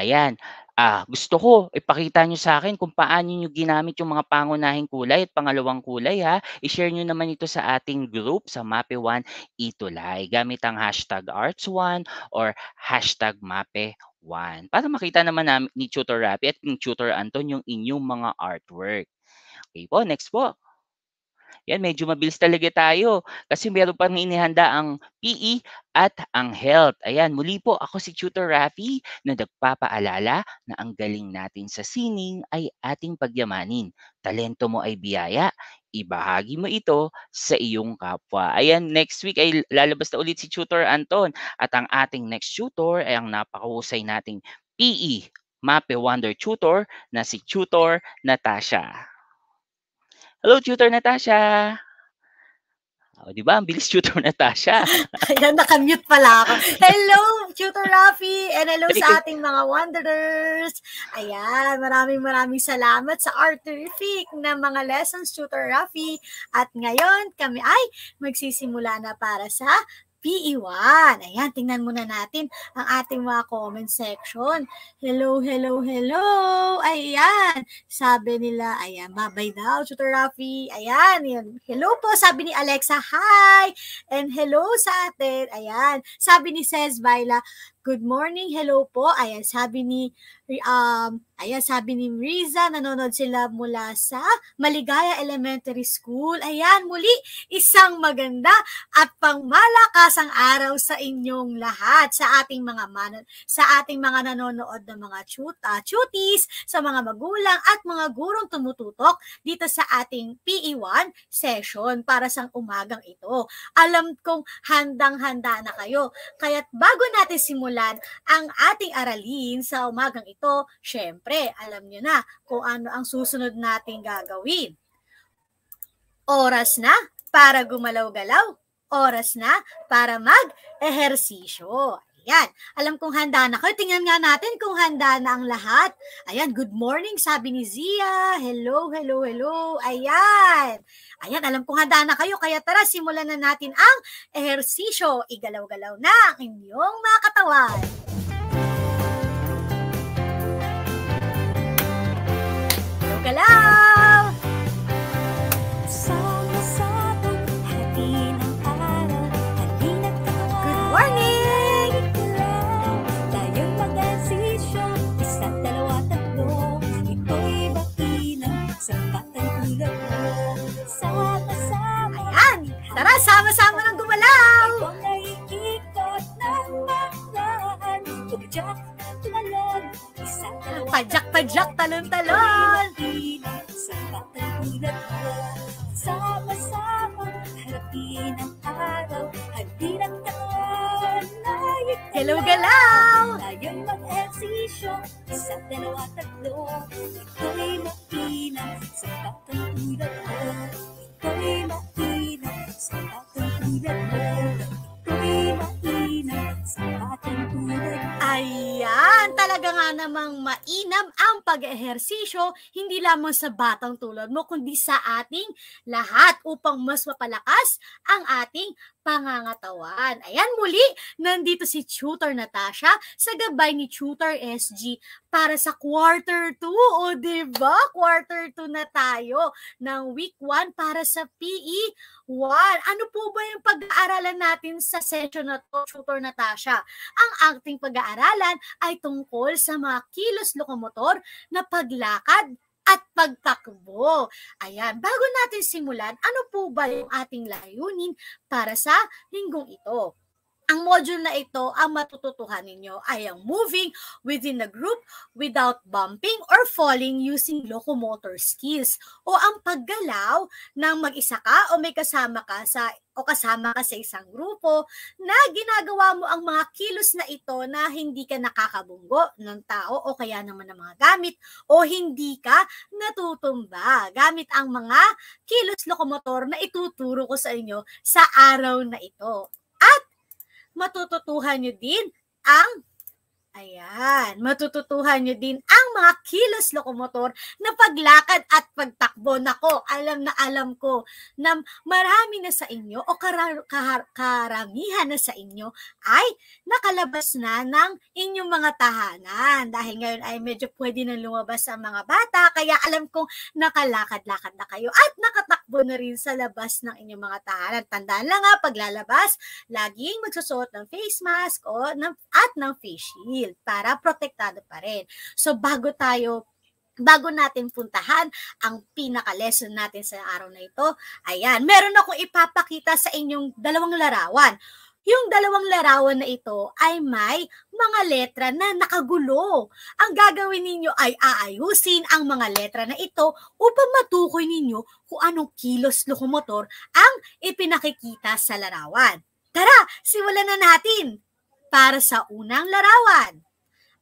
Ayan. Ah, gusto ko ipakita nyo sa akin kung paano nyo ginamit yung mga pangunahing kulay at pangalawang kulay ha. I-share nyo naman ito sa ating group sa MAPE1 Itulay gamit ang hashtag arts1 or hashtag MAPE1 para makita naman namin ni Tutor Rapi at ni Tutor Anton yung inyong mga artwork. Okay po, next po. Yan, medyo mabilis talaga tayo kasi meron pang inihanda ang PE at ang health. Ayan, muli po ako si Tutor Rafi na nagpapaalala na ang galing natin sa sining ay ating pagyamanin. Talento mo ay biyaya. Ibahagi mo ito sa iyong kapwa. Ayan, next week ay lalabas na ulit si Tutor Anton at ang ating next tutor ay ang napakahusay nating PE Mape Wonder Tutor na si Tutor Natasha. Hello, Tutor Natasha. oh, di ba? Ang bilis, Tutor Natasha. Ayan, nakamute pala ako. Hello, Tutor Rafi, and hello sa ating mga wanderers. Ayan, maraming maraming salamat sa art terrific na mga lessons, Tutor Rafi. At ngayon, kami ay magsisimula na para sa P1. E ayan, tingnan muna natin ang ating mga comment section. Hello, hello, hello. Ayan, sabi nila, ayan, babay daw, Tutor Rafi. Ayan, yun. hello po, sabi ni Alexa, hi. And hello sa atin. Ayan, sabi ni Cez Baila, Good morning, hello po. Ayan, sabi ni, um, ayan, sabi ni Riza, nanonood sila mula sa Maligaya Elementary School. Ayan, muli, isang maganda at pangmalakas ang araw sa inyong lahat, sa ating mga manon, sa ating mga nanonood ng mga chuta, ah, chutis, sa mga magulang at mga gurong tumututok dito sa ating PE1 session para sa umagang ito. Alam kong handang-handa na kayo. Kaya't bago natin simulan simulan ang ating aralin sa umagang ito, syempre, alam niyo na kung ano ang susunod nating gagawin. Oras na para gumalaw-galaw. Oras na para mag-ehersisyo. Yan. Alam kong handa na kayo. Tingnan nga natin kung handa na ang lahat. Ayan, good morning, sabi ni Zia. Hello, hello, hello. Ayan. Ayan, alam kong handa na kayo. Kaya tara, simulan na natin ang ehersisyo. Igalaw-galaw na ang inyong mga katawan. Hello, galaw! Tara, sama-sama ng gumalaw! Ikaw na ikikot ng baklaan Tugtyak, tumalon, isang tawa Pajak, pajak, talon-talon Sa patagulat ko Sama-sama, harapin ang araw Hindi ng taon na ikalaw Hello, galaw! Tayong mag-exisyo Sa dalawa, tatlo Ito'y makilang Sa patagulat ko mainam ang pag-ehersisyo hindi lamang sa batang tulad mo kundi sa ating lahat upang mas mapalakas ang ating pangangatawan. Ayan, muli, nandito si Tutor Natasha sa gabay ni Tutor SG para sa quarter 2. O, diba? Quarter 2 na tayo ng week 1 para sa PE 1. Ano po ba yung pag-aaralan natin sa session na to, Tutor Natasha? Ang acting pag-aaralan ay tungkol sa mga kilos lokomotor na paglakad at pagtakbo. Ayan, bago natin simulan, ano po ba yung ating layunin para sa linggong ito? Ang module na ito, ang matututuhan ninyo ay ang moving within a group without bumping or falling using locomotor skills o ang paggalaw ng mag-isa ka o may kasama ka sa o kasama ka sa isang grupo na ginagawa mo ang mga kilos na ito na hindi ka nakakabunggo ng tao o kaya naman ng mga gamit o hindi ka natutumba gamit ang mga kilos lokomotor na ituturo ko sa inyo sa araw na ito matututuhan nyo din ang Ayan, matututuhan nyo din ang mga kilos lokomotor na paglakad at pagtakbo. Nako, alam na alam ko na marami na sa inyo o kar- kar- karamihan na sa inyo ay nakalabas na ng inyong mga tahanan. Dahil ngayon ay medyo pwede na lumabas ang mga bata, kaya alam kong nakalakad-lakad na kayo at nakatakbo na rin sa labas ng inyong mga tahanan. Tandaan lang ha, paglalabas, laging magsusuot ng face mask o ng, at ng face shield shield para protektado pa rin. So bago tayo bago natin puntahan ang pinaka-lesson natin sa araw na ito, ayan, meron akong ipapakita sa inyong dalawang larawan. Yung dalawang larawan na ito ay may mga letra na nakagulo. Ang gagawin ninyo ay aayusin ang mga letra na ito upang matukoy ninyo kung anong kilos lokomotor ang ipinakikita sa larawan. Tara, simulan na natin! para sa unang larawan.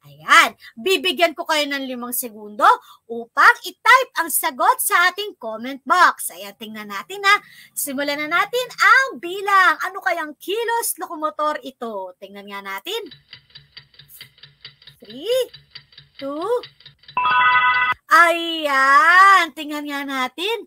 Ayan, bibigyan ko kayo ng limang segundo upang i-type ang sagot sa ating comment box. Ayan, tingnan natin na. Simulan na natin ang bilang. Ano kayang kilos lokomotor ito? Tingnan nga natin. 3, 2, Ayan, tingnan nga natin.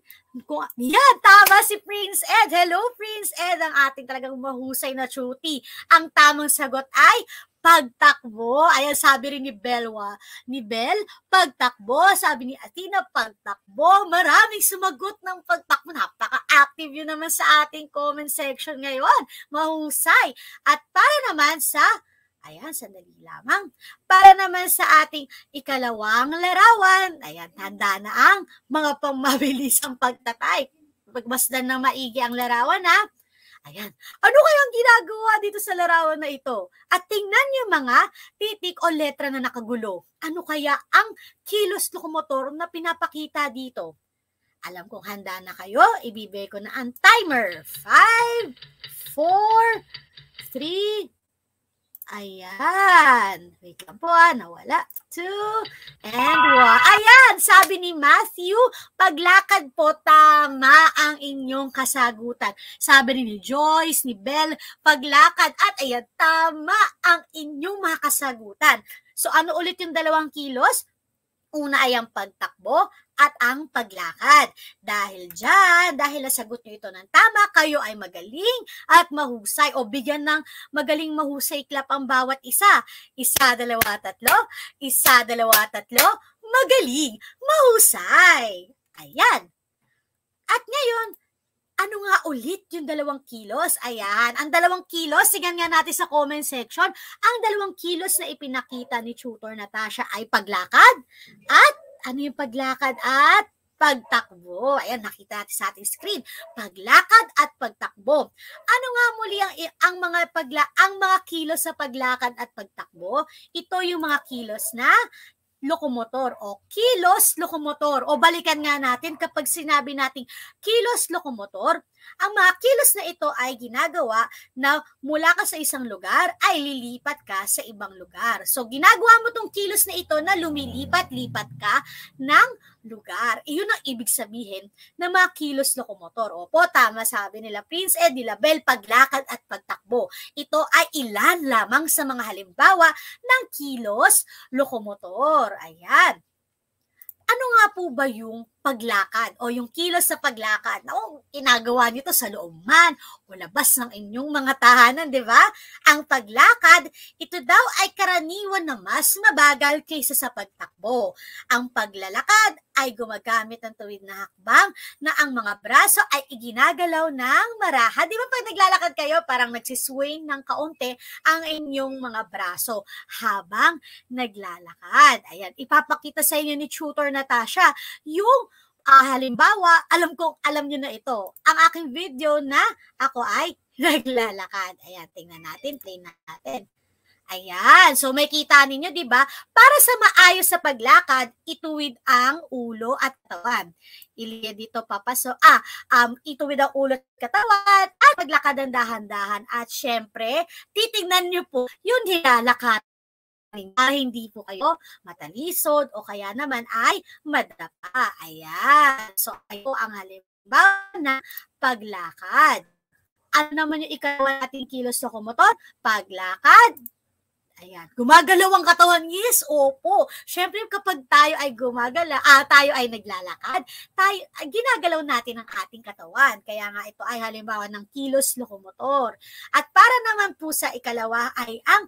Kung, yan, tama si Prince Ed. Hello, Prince Ed, ang ating talagang mahusay na chuti. Ang tamang sagot ay pagtakbo. Ayan, sabi rin ni Belwa. Ni Bel, pagtakbo. Sabi ni Athena, pagtakbo. Maraming sumagot ng pagtakbo. Napaka-active yun naman sa ating comment section ngayon. Mahusay. At para naman sa Ayan, sandali lamang. Para naman sa ating ikalawang larawan, ayan, tanda na ang mga pangmabilisang pagtatay. Pagmasdan ng maigi ang larawan, ha? Ayan. Ano kayang ginagawa dito sa larawan na ito? At tingnan niyo mga titik o letra na nakagulo. Ano kaya ang kilos locomotorum na pinapakita dito? Alam kong handa na kayo. Ibibigay ko na ang timer. 5, 4, 3, Ayan. Wait lang po ah, nawala. Two and one. Ayan, sabi ni Matthew, paglakad po tama ang inyong kasagutan. Sabi ni Joyce, ni Bell, paglakad at ayan, tama ang inyong mga kasagutan. So ano ulit yung dalawang kilos? Una ay ang pagtakbo at ang paglakad. Dahil dyan, dahil nasagot nyo ito ng tama, kayo ay magaling at mahusay o bigyan ng magaling mahusay clap ang bawat isa. Isa, dalawa, tatlo. Isa, dalawa, tatlo. Magaling, mahusay. Ayan. At ngayon, ano nga ulit yung dalawang kilos? Ayan, ang dalawang kilos, sigan nga natin sa comment section, ang dalawang kilos na ipinakita ni Tutor Natasha ay paglakad at ano yung paglakad at pagtakbo. Ayan, nakita natin sa ating screen. Paglakad at pagtakbo. Ano nga muli ang, ang mga pagla ang mga kilos sa paglakad at pagtakbo? Ito yung mga kilos na lokomotor o kilos lokomotor o balikan nga natin kapag sinabi nating kilos lokomotor, ang mga kilos na ito ay ginagawa na mula ka sa isang lugar ay lilipat ka sa ibang lugar. So ginagawa mo tong kilos na ito na lumilipat-lipat ka ng lugar. Iyon eh, ang ibig sabihin ng mga kilos lokomotor. Opo, tama sabi nila Prince Ed Label, paglakad at pagtakbo. Ito ay ilan lamang sa mga halimbawa ng kilos lokomotor. Ayan. Ano nga po ba yung paglakad o yung kilos sa paglakad. O, ginagawa niyo to sa loob man o labas ng inyong mga tahanan, di ba? Ang paglakad, ito daw ay karaniwan na mas mabagal kaysa sa pagtakbo. Ang paglalakad ay gumagamit ng tuwid na hakbang na ang mga braso ay iginagalaw ng maraha. Di ba pag naglalakad kayo, parang nagsiswing ng kaunti ang inyong mga braso habang naglalakad. Ayan, ipapakita sa inyo ni Tutor Natasha yung uh, halimbawa, alam kong alam nyo na ito. Ang aking video na ako ay naglalakad. Ayan, tingnan natin, play natin. Ayan, so may kita ninyo, di ba? Para sa maayos sa paglakad, ituwid ang ulo at katawan. Ilya dito papaso. Ah, um, ituwid ang ulo at katawan at paglakad ang dahan-dahan. At syempre, titingnan nyo po yung hilalakad para ah, hindi po kayo matalisod o kaya naman ay madapa. Ayan. So, ayo ang halimbawa na paglakad. Ano naman yung ikalawa nating kilos na kumotor? Paglakad. Ayan. Gumagalaw ang katawan. Yes, opo. Siyempre, kapag tayo ay gumagala, ah, tayo ay naglalakad, tayo, ginagalaw natin ang ating katawan. Kaya nga ito ay halimbawa ng kilos lokomotor. At para naman po sa ikalawa ay ang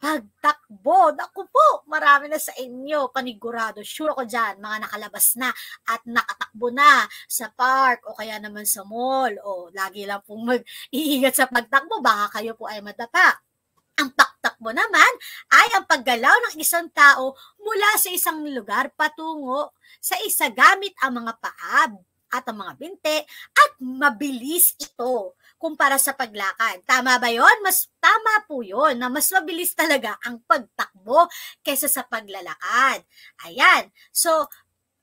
pagtakbo. Naku po, marami na sa inyo, panigurado. Sure ako dyan, mga nakalabas na at nakatakbo na sa park o kaya naman sa mall. O lagi lang pong mag-iingat sa pagtakbo, baka kayo po ay madapa. Ang pagtakbo naman ay ang paggalaw ng isang tao mula sa isang lugar patungo sa isa gamit ang mga paa at ang mga binte at mabilis ito kumpara sa paglakad. Tama ba yon? Mas tama po yon na mas mabilis talaga ang pagtakbo kaysa sa paglalakad. Ayan. So,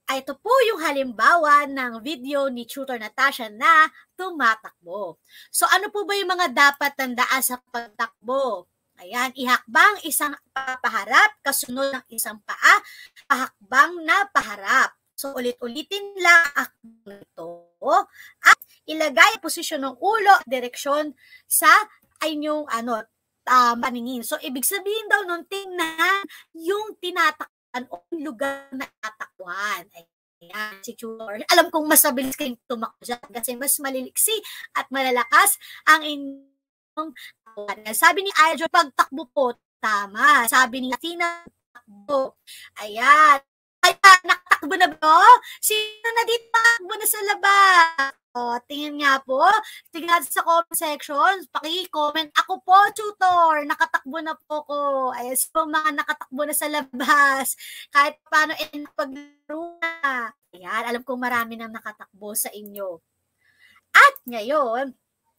ah, ito po yung halimbawa ng video ni Tutor Natasha na tumatakbo. So ano po ba yung mga dapat tandaan sa pagtakbo? Ayan, ihakbang isang papaharap kasunod ng isang paa, pahakbang na paharap. So ulit-ulitin lang akbang ito. At ilagay ang posisyon ng ulo direksyon sa inyong ano, uh, paningin. So, ibig sabihin daw nung tingnan yung tinatakpan o lugar na tatakwan. Ayan, si Churor. Alam kong mas mabilis kayong tumakbo dyan kasi mas maliliksi at malalakas ang inyong tatawan. Sabi ni Ayadjo, pagtakbo po, tama. Sabi ni Athena, takbo. Ayan. Ayan, nakatakbo na ba? Oh? Sino na dito nakatakbo na sa labas? O, oh, tingin nga po. Tingin sa comment section. Paki-comment. Ako po, tutor. Nakatakbo na po ko. Ayan, so mga nakatakbo na sa labas. Kahit paano, eh, paglaro na. Ayan, alam kong marami nang nakatakbo sa inyo. At ngayon,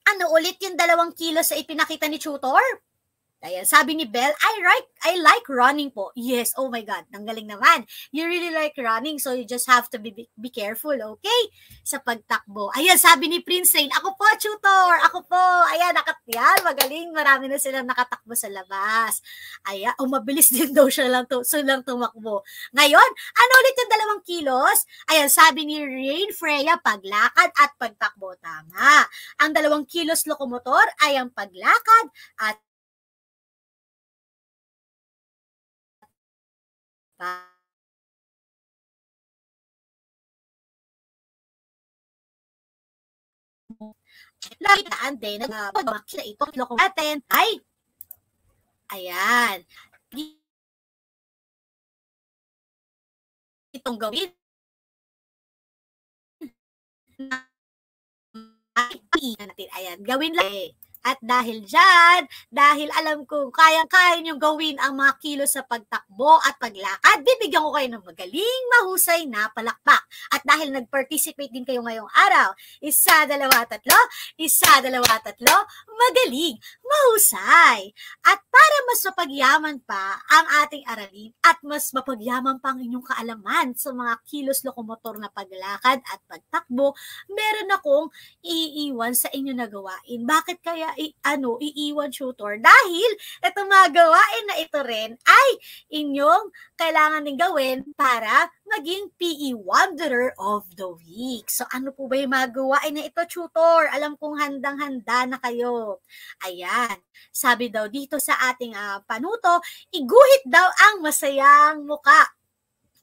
ano ulit yung dalawang kilo sa ipinakita ni tutor? Ayan, sabi ni Belle, I like, I like running po. Yes, oh my God, ang galing naman. You really like running, so you just have to be, be careful, okay? Sa pagtakbo. Ayan, sabi ni Prince Rain, ako po, tutor, ako po. Ayan, nakat magaling. Marami na silang nakatakbo sa labas. Ayan, oh, mabilis din daw siya lang, to, so lang tumakbo. Ngayon, ano ulit yung dalawang kilos? Ayan, sabi ni Rain Freya, paglakad at pagtakbo. Tama. Ang dalawang kilos lokomotor ay ang paglakad at Bye. Lakitaan din na pagbamak na ito kinukuha natin ay ayan. Itong gawin na natin. Ayan, gawin lang eh. At dahil dyan, dahil alam ko kayang-kaya niyong gawin ang mga kilos sa pagtakbo at paglakad, bibigyan ko kayo ng magaling, mahusay na palakpak. At dahil nag-participate din kayo ngayong araw, isa, dalawa, tatlo, isa, dalawa, tatlo, magaling, mahusay. At para mas mapagyaman pa ang ating aralin at mas mapagyaman pa ang inyong kaalaman sa mga kilos lokomotor na paglakad at pagtakbo, meron akong iiwan sa inyo na gawain. Bakit kaya i, ano, iiwan tutor dahil itong mga gawain na ito rin ay inyong kailangan din gawin para maging PE Wanderer of the Week. So ano po ba yung mga gawain na ito, tutor? Alam kong handang-handa na kayo. Ayan, sabi daw dito sa ating uh, panuto, iguhit daw ang masayang muka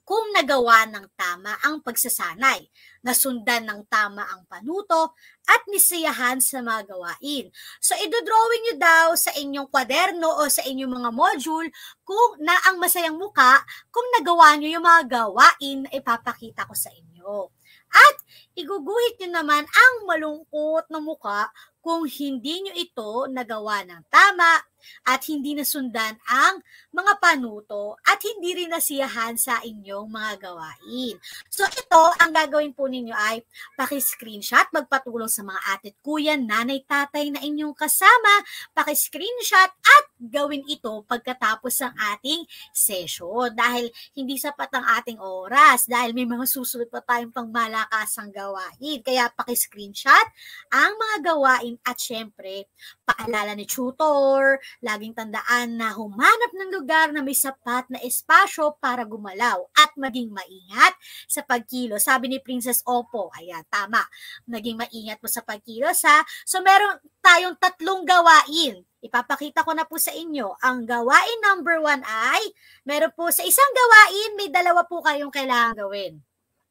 kung nagawa ng tama ang pagsasanay, nasundan ng tama ang panuto, at nisiyahan sa mga gawain. So, idodrawing nyo daw sa inyong kwaderno o sa inyong mga module kung na ang masayang muka kung nagawa nyo yung mga gawain na ipapakita ko sa inyo. At iguguhit nyo naman ang malungkot na muka kung hindi nyo ito nagawa ng tama at hindi nasundan ang mga panuto at hindi rin nasiyahan sa inyong mga gawain. So ito, ang gagawin po ninyo ay paki-screenshot, magpatulong sa mga atit kuya, nanay, tatay na inyong kasama, paki-screenshot at gawin ito pagkatapos ng ating session. Dahil hindi sapat ang ating oras, dahil may mga susunod pa tayong pangmalakasang gawain. Kaya paki-screenshot ang mga gawain at syempre, paalala ni tutor, Laging tandaan na humanap ng lugar na may sapat na espasyo para gumalaw at maging maingat sa pagkilo. Sabi ni Princess Opo, ayan, tama. Naging maingat mo sa pagkilos sa... So meron tayong tatlong gawain. Ipapakita ko na po sa inyo. Ang gawain number one ay, meron po sa isang gawain, may dalawa po kayong kailangan gawin.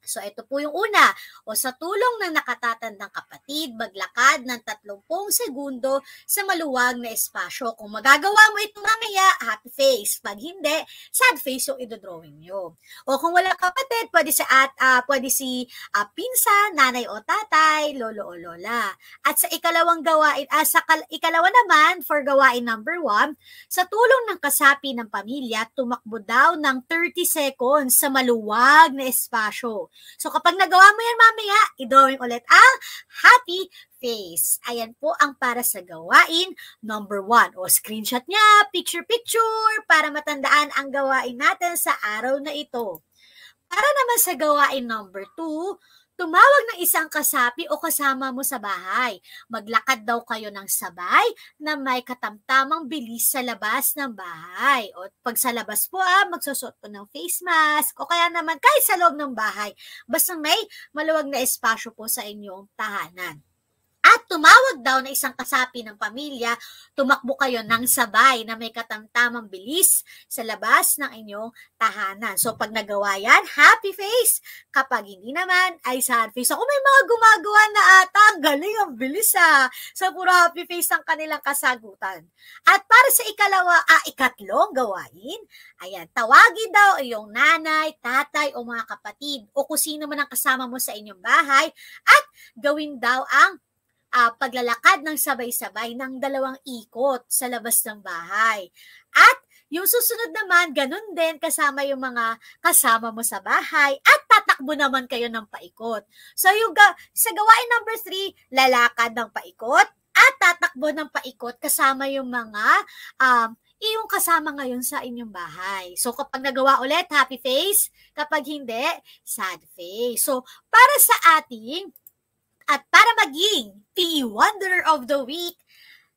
So ito po yung una, o sa tulong ng nakatatandang kapatid, maglakad ng 30 segundo sa maluwag na espasyo. Kung magagawa mo ito mamaya, happy face. Pag hindi, sad face yung idodrawing nyo. O kung wala kapatid, pwede si, at, uh, pwede si uh, pinsa, nanay o tatay, lolo o lola. At sa ikalawang gawain, uh, sa kal- ikalawa naman, for gawain number one, sa tulong ng kasapi ng pamilya, tumakbo daw ng 30 seconds sa maluwag na espasyo. So kapag nagawa mo yan mamaya, i-drawing ulit ang happy face. Ayan po ang para sa gawain number one. O screenshot niya, picture-picture, para matandaan ang gawain natin sa araw na ito. Para naman sa gawain number two, Tumawag ng isang kasapi o kasama mo sa bahay. Maglakad daw kayo ng sabay na may katamtamang bilis sa labas ng bahay. O pag sa labas po ah, magsusot po ng face mask o kaya naman kahit sa loob ng bahay. Basta may maluwag na espasyo po sa inyong tahanan at tumawag daw na isang kasapi ng pamilya, tumakbo kayo ng sabay na may katamtamang bilis sa labas ng inyong tahanan. So pag nagawa yan, happy face. Kapag hindi naman, ay sad face. Ako may mga gumagawa na ata. Ang galing, ang bilis ha. Ah. Sa so, puro happy face ang kanilang kasagutan. At para sa ikalawa, ah, ikatlong gawain, ayan, tawagin daw iyong nanay, tatay o mga kapatid o kung sino man ang kasama mo sa inyong bahay at gawin daw ang uh, paglalakad ng sabay-sabay ng dalawang ikot sa labas ng bahay. At yung susunod naman, ganun din kasama yung mga kasama mo sa bahay at tatakbo naman kayo ng paikot. So yung ga- sa gawain number three, lalakad ng paikot at tatakbo ng paikot kasama yung mga um, iyong kasama ngayon sa inyong bahay. So kapag nagawa ulit, happy face. Kapag hindi, sad face. So para sa ating at para maging PE Wonder of the Week,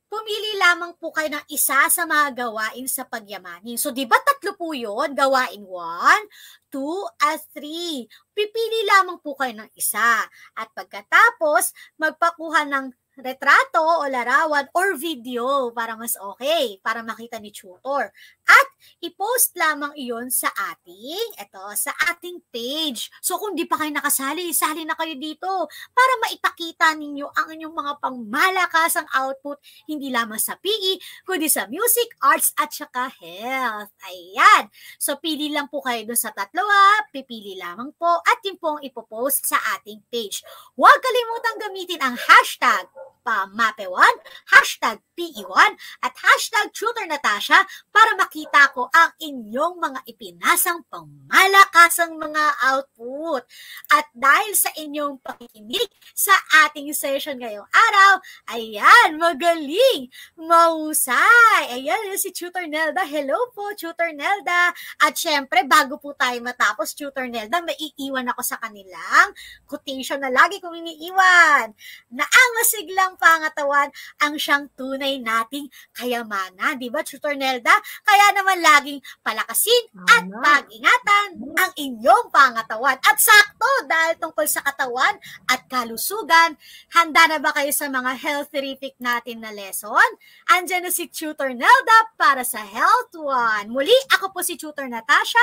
pumili lamang po kayo ng isa sa mga gawain sa pagyamanin. So, di ba tatlo po yun? Gawain 1, 2, at 3. Pipili lamang po kayo ng isa. At pagkatapos, magpakuha ng retrato o larawan or video para mas okay, para makita ni tutor. At i-post lamang iyon sa ating, eto, sa ating page. So kung di pa kayo nakasali, sali na kayo dito para maipakita ninyo ang inyong mga pangmalakas ang output, hindi lamang sa PE, kundi sa music, arts, at saka health. Ayan. So pili lang po kayo doon sa tatlo ha, pipili lamang po at yun po ang ipopost sa ating page. Huwag kalimutang gamitin ang hashtag pamapewan, hashtag PE1 at hashtag Tutor Natasha para makita ko ang inyong mga ipinasang pangmalakasang mga output. At dahil sa inyong pakikinig sa ating session ngayong araw, ayan, magaling, mausay. Ayan, si Tutor Nelda. Hello po, Tutor Nelda. At syempre, bago po tayo matapos, Tutor Nelda, maiiwan ako sa kanilang quotation na lagi kong iniiwan na ang masiglang pangatawan ang siyang tunay nating kayamanan. Di ba, Tutor Nelda? Kaya naman laging palakasin at pag-ingatan ang inyong pangatawan. At sakto, dahil tungkol sa katawan at kalusugan, handa na ba kayo sa mga health terrific natin na lesson? Andiyan na si Tutor Nelda para sa Health One. Muli, ako po si Tutor Natasha,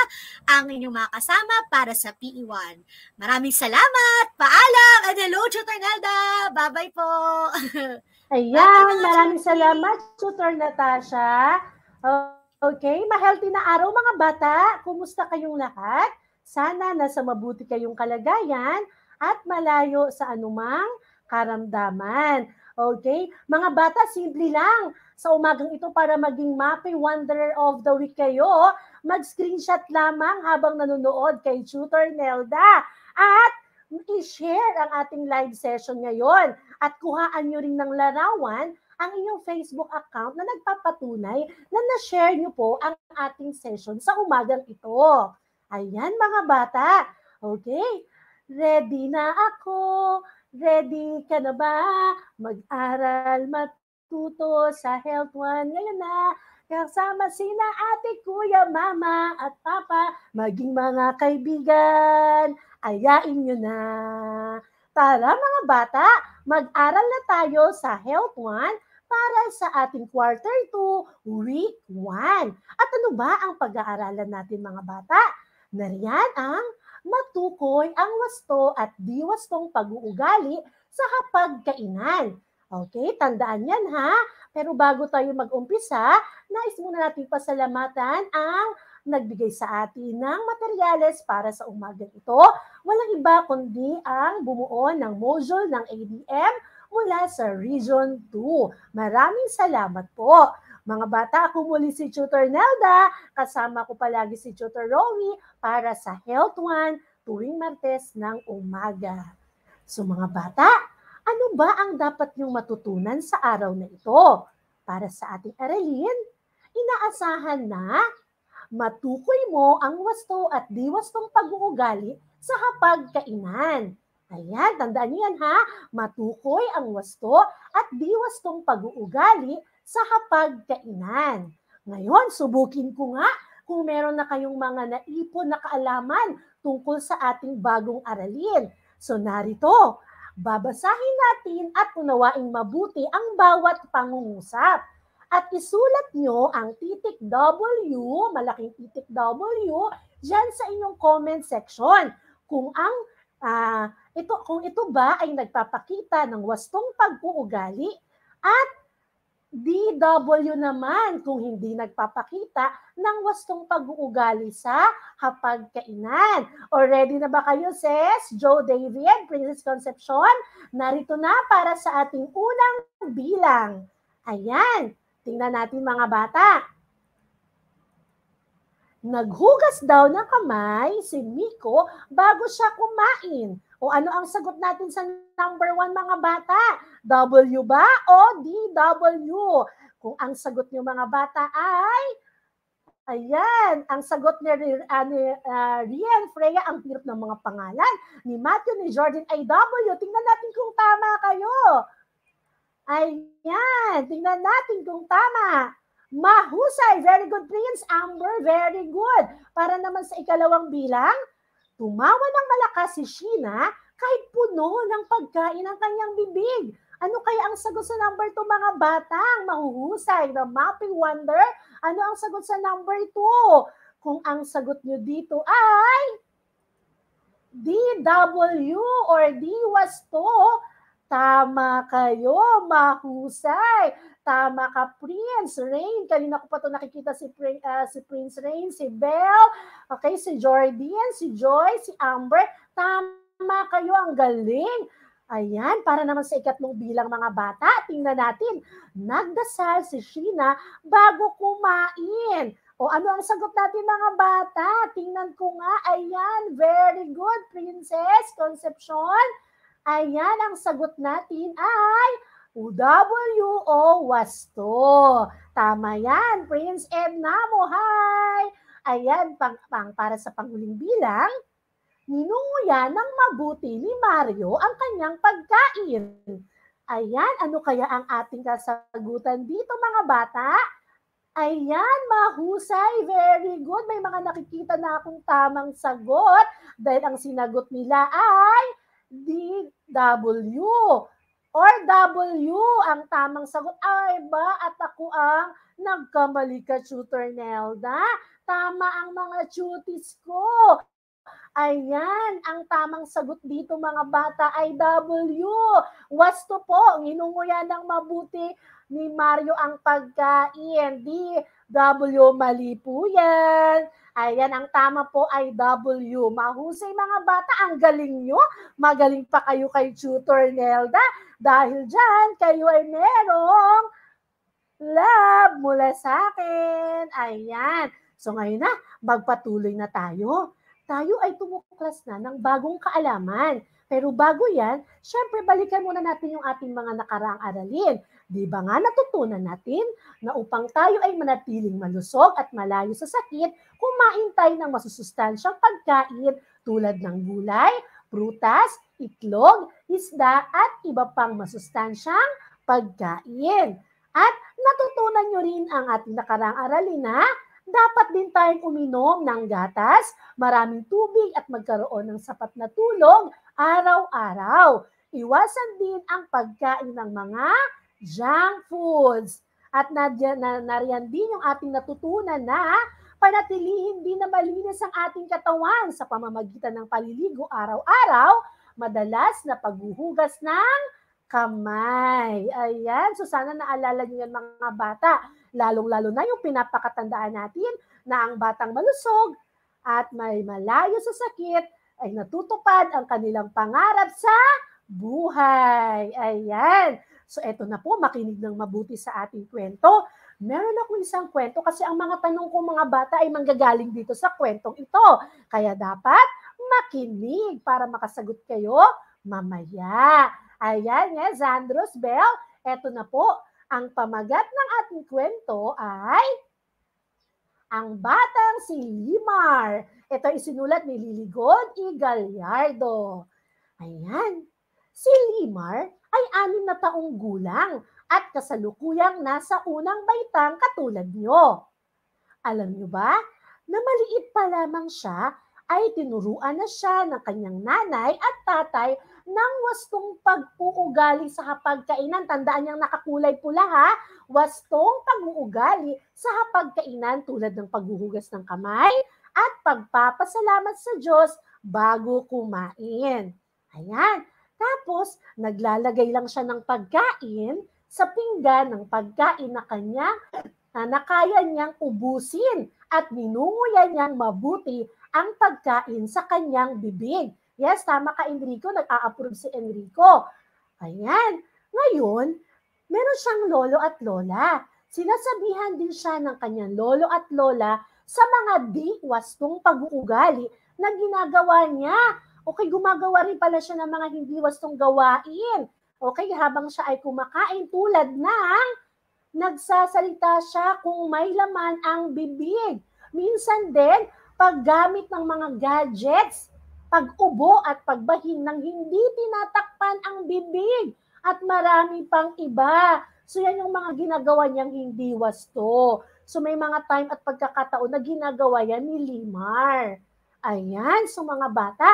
ang inyong mga kasama para sa PE1. Maraming salamat! Paalam! And hello, Tutor Nelda! Bye-bye po! Ayan, maraming salamat, Tutor Natasha. Okay, mahealthy na araw mga bata. Kumusta kayong lahat? Sana nasa mabuti kayong kalagayan at malayo sa anumang karamdaman. Okay? Mga bata, simple lang. Sa umagang ito, para maging Mappy Wanderer of the Week kayo, mag-screenshot lamang habang nanonood kay Tutor Nelda. At i-share ang ating live session ngayon at kuhaan nyo rin ng larawan ang inyong Facebook account na nagpapatunay na na-share nyo po ang ating session sa umagang ito. Ayan mga bata. Okay, ready na ako. Ready ka na ba? Mag-aral, matuto sa Health One ngayon na. Kasama sina ate, kuya, mama at papa, maging mga kaibigan. Ayain nyo na! Tara mga bata, mag-aral na tayo sa Health 1 para sa ating quarter 2, week 1. At ano ba ang pag-aaralan natin mga bata? Nariyan ang matukoy ang wasto at diwastong pag-uugali sa hapagkainan. Okay, tandaan yan ha. Pero bago tayo mag-umpisa, nais muna natin pasalamatan ang nagbigay sa atin ng materyales para sa umaga ito. Walang iba kundi ang bumuo ng module ng ADM mula sa Region 2. Maraming salamat po. Mga bata, ako muli si Tutor Nelda. Kasama ko palagi si Tutor Romy para sa Health One tuwing Martes ng umaga. So mga bata, ano ba ang dapat niyong matutunan sa araw na ito? Para sa ating aralin, inaasahan na matukoy mo ang wasto at diwastong pag-uugali sa hapagkainan. Ayan, tandaan niyo yan ha. Matukoy ang wasto at diwastong pag-uugali sa hapagkainan. Ngayon, subukin ko nga kung meron na kayong mga naipon na kaalaman tungkol sa ating bagong aralin. So narito, babasahin natin at unawaing mabuti ang bawat pangungusap at isulat nyo ang titik W, malaking titik W, dyan sa inyong comment section. Kung ang uh, ito kung ito ba ay nagpapakita ng wastong pag-uugali at DW naman kung hindi nagpapakita ng wastong pag-uugali sa hapagkainan. Already na ba kayo, Sis? Joe David, Princess Conception, narito na para sa ating unang bilang. Ayan, Tingnan natin mga bata. Naghugas daw ng kamay si Miko bago siya kumain. O ano ang sagot natin sa number one mga bata? W ba o DW? Kung ang sagot niyo mga bata ay Ayan, ang sagot ni, uh, ni uh, Rian Freya, ang pirap ng mga pangalan ni Matthew ni Jordan ay W. Tingnan natin kung tama kayo. Ayan, tingnan natin kung tama. Mahusay, very good Prince. Amber, very good. Para naman sa ikalawang bilang, tumawa ng malakas si Sheena kahit puno ng pagkain ang kanyang bibig. Ano kaya ang sagot sa number 2 mga batang? Mahuhusay, the mapping wonder. Ano ang sagot sa number 2? Kung ang sagot nyo dito ay DW or D was to, Tama kayo, mahusay. Tama ka, Prince Rain. Kanina ko pa to nakikita si, uh, si Prince Rain, si Belle, okay, si Jordian, si Joy, si Amber. Tama kayo, ang galing. Ayan, para naman sa mong bilang mga bata, tingnan natin. Nagdasal si Sheena bago kumain. O ano ang sagot natin mga bata? Tingnan ko nga. Ayan, very good, Princess Conception. Ayan, ang sagot natin ay w wasto. Tama yan, Prince Edna mo, hi! Ayan, pang, pang, para sa panghuling bilang, ninunguya ng mabuti ni Mario ang kanyang pagkain. Ayan, ano kaya ang ating kasagutan dito mga bata? Ayan, mahusay, very good. May mga nakikita na akong tamang sagot dahil ang sinagot nila ay DW. Or W ang tamang sagot. Ay ba at ako ang nagkamali ka, Shooter Nelda? Tama ang mga cuties ko. Ayan, ang tamang sagot dito mga bata ay W. Wasto po, ginunguya ng mabuti ni Mario ang pagkain. D, W, mali po yan. Ayan, ang tama po ay W. Mahusay mga bata, ang galing nyo. Magaling pa kayo kay Tutor Nelda. Dahil dyan, kayo ay merong love mula sa akin. Ayan. So ngayon na, magpatuloy na tayo. Tayo ay tumuklas na ng bagong kaalaman. Pero bago yan, syempre balikan muna natin yung ating mga nakaraang aralin. Di ba nga natutunan natin na upang tayo ay manatiling malusog at malayo sa sakit, kumain tayo ng masusustansyang pagkain tulad ng gulay, prutas, itlog, isda at iba pang masustansyang pagkain. At natutunan nyo rin ang ating nakarang aralin na dapat din tayong uminom ng gatas, maraming tubig at magkaroon ng sapat na tulog araw-araw. Iwasan din ang pagkain ng mga junk foods. At nariyan, na, din yung ating natutunan na panatilihin din na malinis ang ating katawan sa pamamagitan ng paliligo araw-araw, madalas na paghuhugas ng kamay. Ayan, so sana naalala niyo yan mga bata, lalong-lalo na yung pinapakatandaan natin na ang batang malusog at may malayo sa sakit ay natutupad ang kanilang pangarap sa buhay. Ayan. So eto na po, makinig ng mabuti sa ating kwento. Meron akong isang kwento kasi ang mga tanong ko mga bata ay manggagaling dito sa kwentong ito. Kaya dapat makinig para makasagot kayo mamaya. Ayan, yes, Andros Bell. Eto na po, ang pamagat ng ating kwento ay ang batang si Limar. Ito ay sinulat ni Liligod Igalyardo. Ayan. Si Limar ay anim na taong gulang at kasalukuyang nasa unang baitang katulad nyo. Alam nyo ba na maliit pa lamang siya ay tinuruan na siya ng kanyang nanay at tatay ng wastong pag-uugali sa hapagkainan. Tandaan niyang nakakulay pula ha. Wastong pag-uugali sa hapagkainan tulad ng paghuhugas ng kamay at pagpapasalamat sa Diyos bago kumain. Ayan. Tapos, naglalagay lang siya ng pagkain sa pinggan ng pagkain na kanya na nakaya niyang ubusin at ninunguya niyang mabuti ang pagkain sa kanyang bibig. Yes, tama ka Enrico, nag-a-approve si Enrico. Ayan. Ngayon, meron siyang lolo at lola. Sinasabihan din siya ng kanyang lolo at lola sa mga di wastong pag-uugali na ginagawa niya Okay, gumagawa rin pala siya ng mga hindi wastong gawain. Okay, habang siya ay kumakain tulad ng nagsasalita siya kung may laman ang bibig. Minsan din, paggamit ng mga gadgets, pag-ubo at pagbahin ng hindi tinatakpan ang bibig at marami pang iba. So yan yung mga ginagawa niyang hindi wasto. So may mga time at pagkakataon na ginagawa yan ni Limar. Ayan, so mga bata,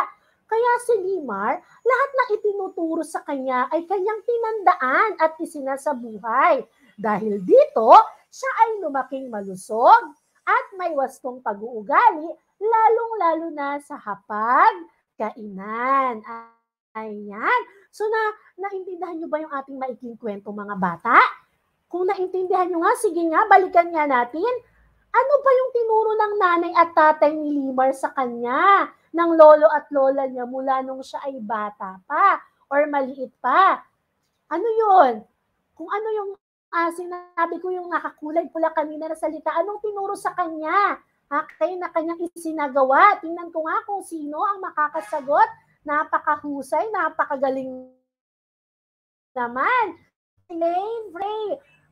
kaya si Limar, lahat ng itinuturo sa kanya ay kanyang tinandaan at isinasabuhay. Dahil dito, siya ay lumaking malusog at may wastong pag-uugali, lalong-lalo na sa hapag kainan. Ayan. So na naintindihan niyo ba yung ating maiking kwento mga bata? Kung naintindihan nyo nga, sige nga, balikan nga natin. Ano ba yung tinuro ng nanay at tatay ni Limar sa kanya? ng lolo at lola niya mula nung siya ay bata pa or maliit pa. Ano yun? Kung ano yung uh, sinabi ko yung nakakulay pula kanina na salita, anong tinuro sa kanya? Ha, kayo na kanyang isinagawa. Tingnan ko nga kung sino ang makakasagot. Napakahusay, napakagaling naman. Elaine Bray,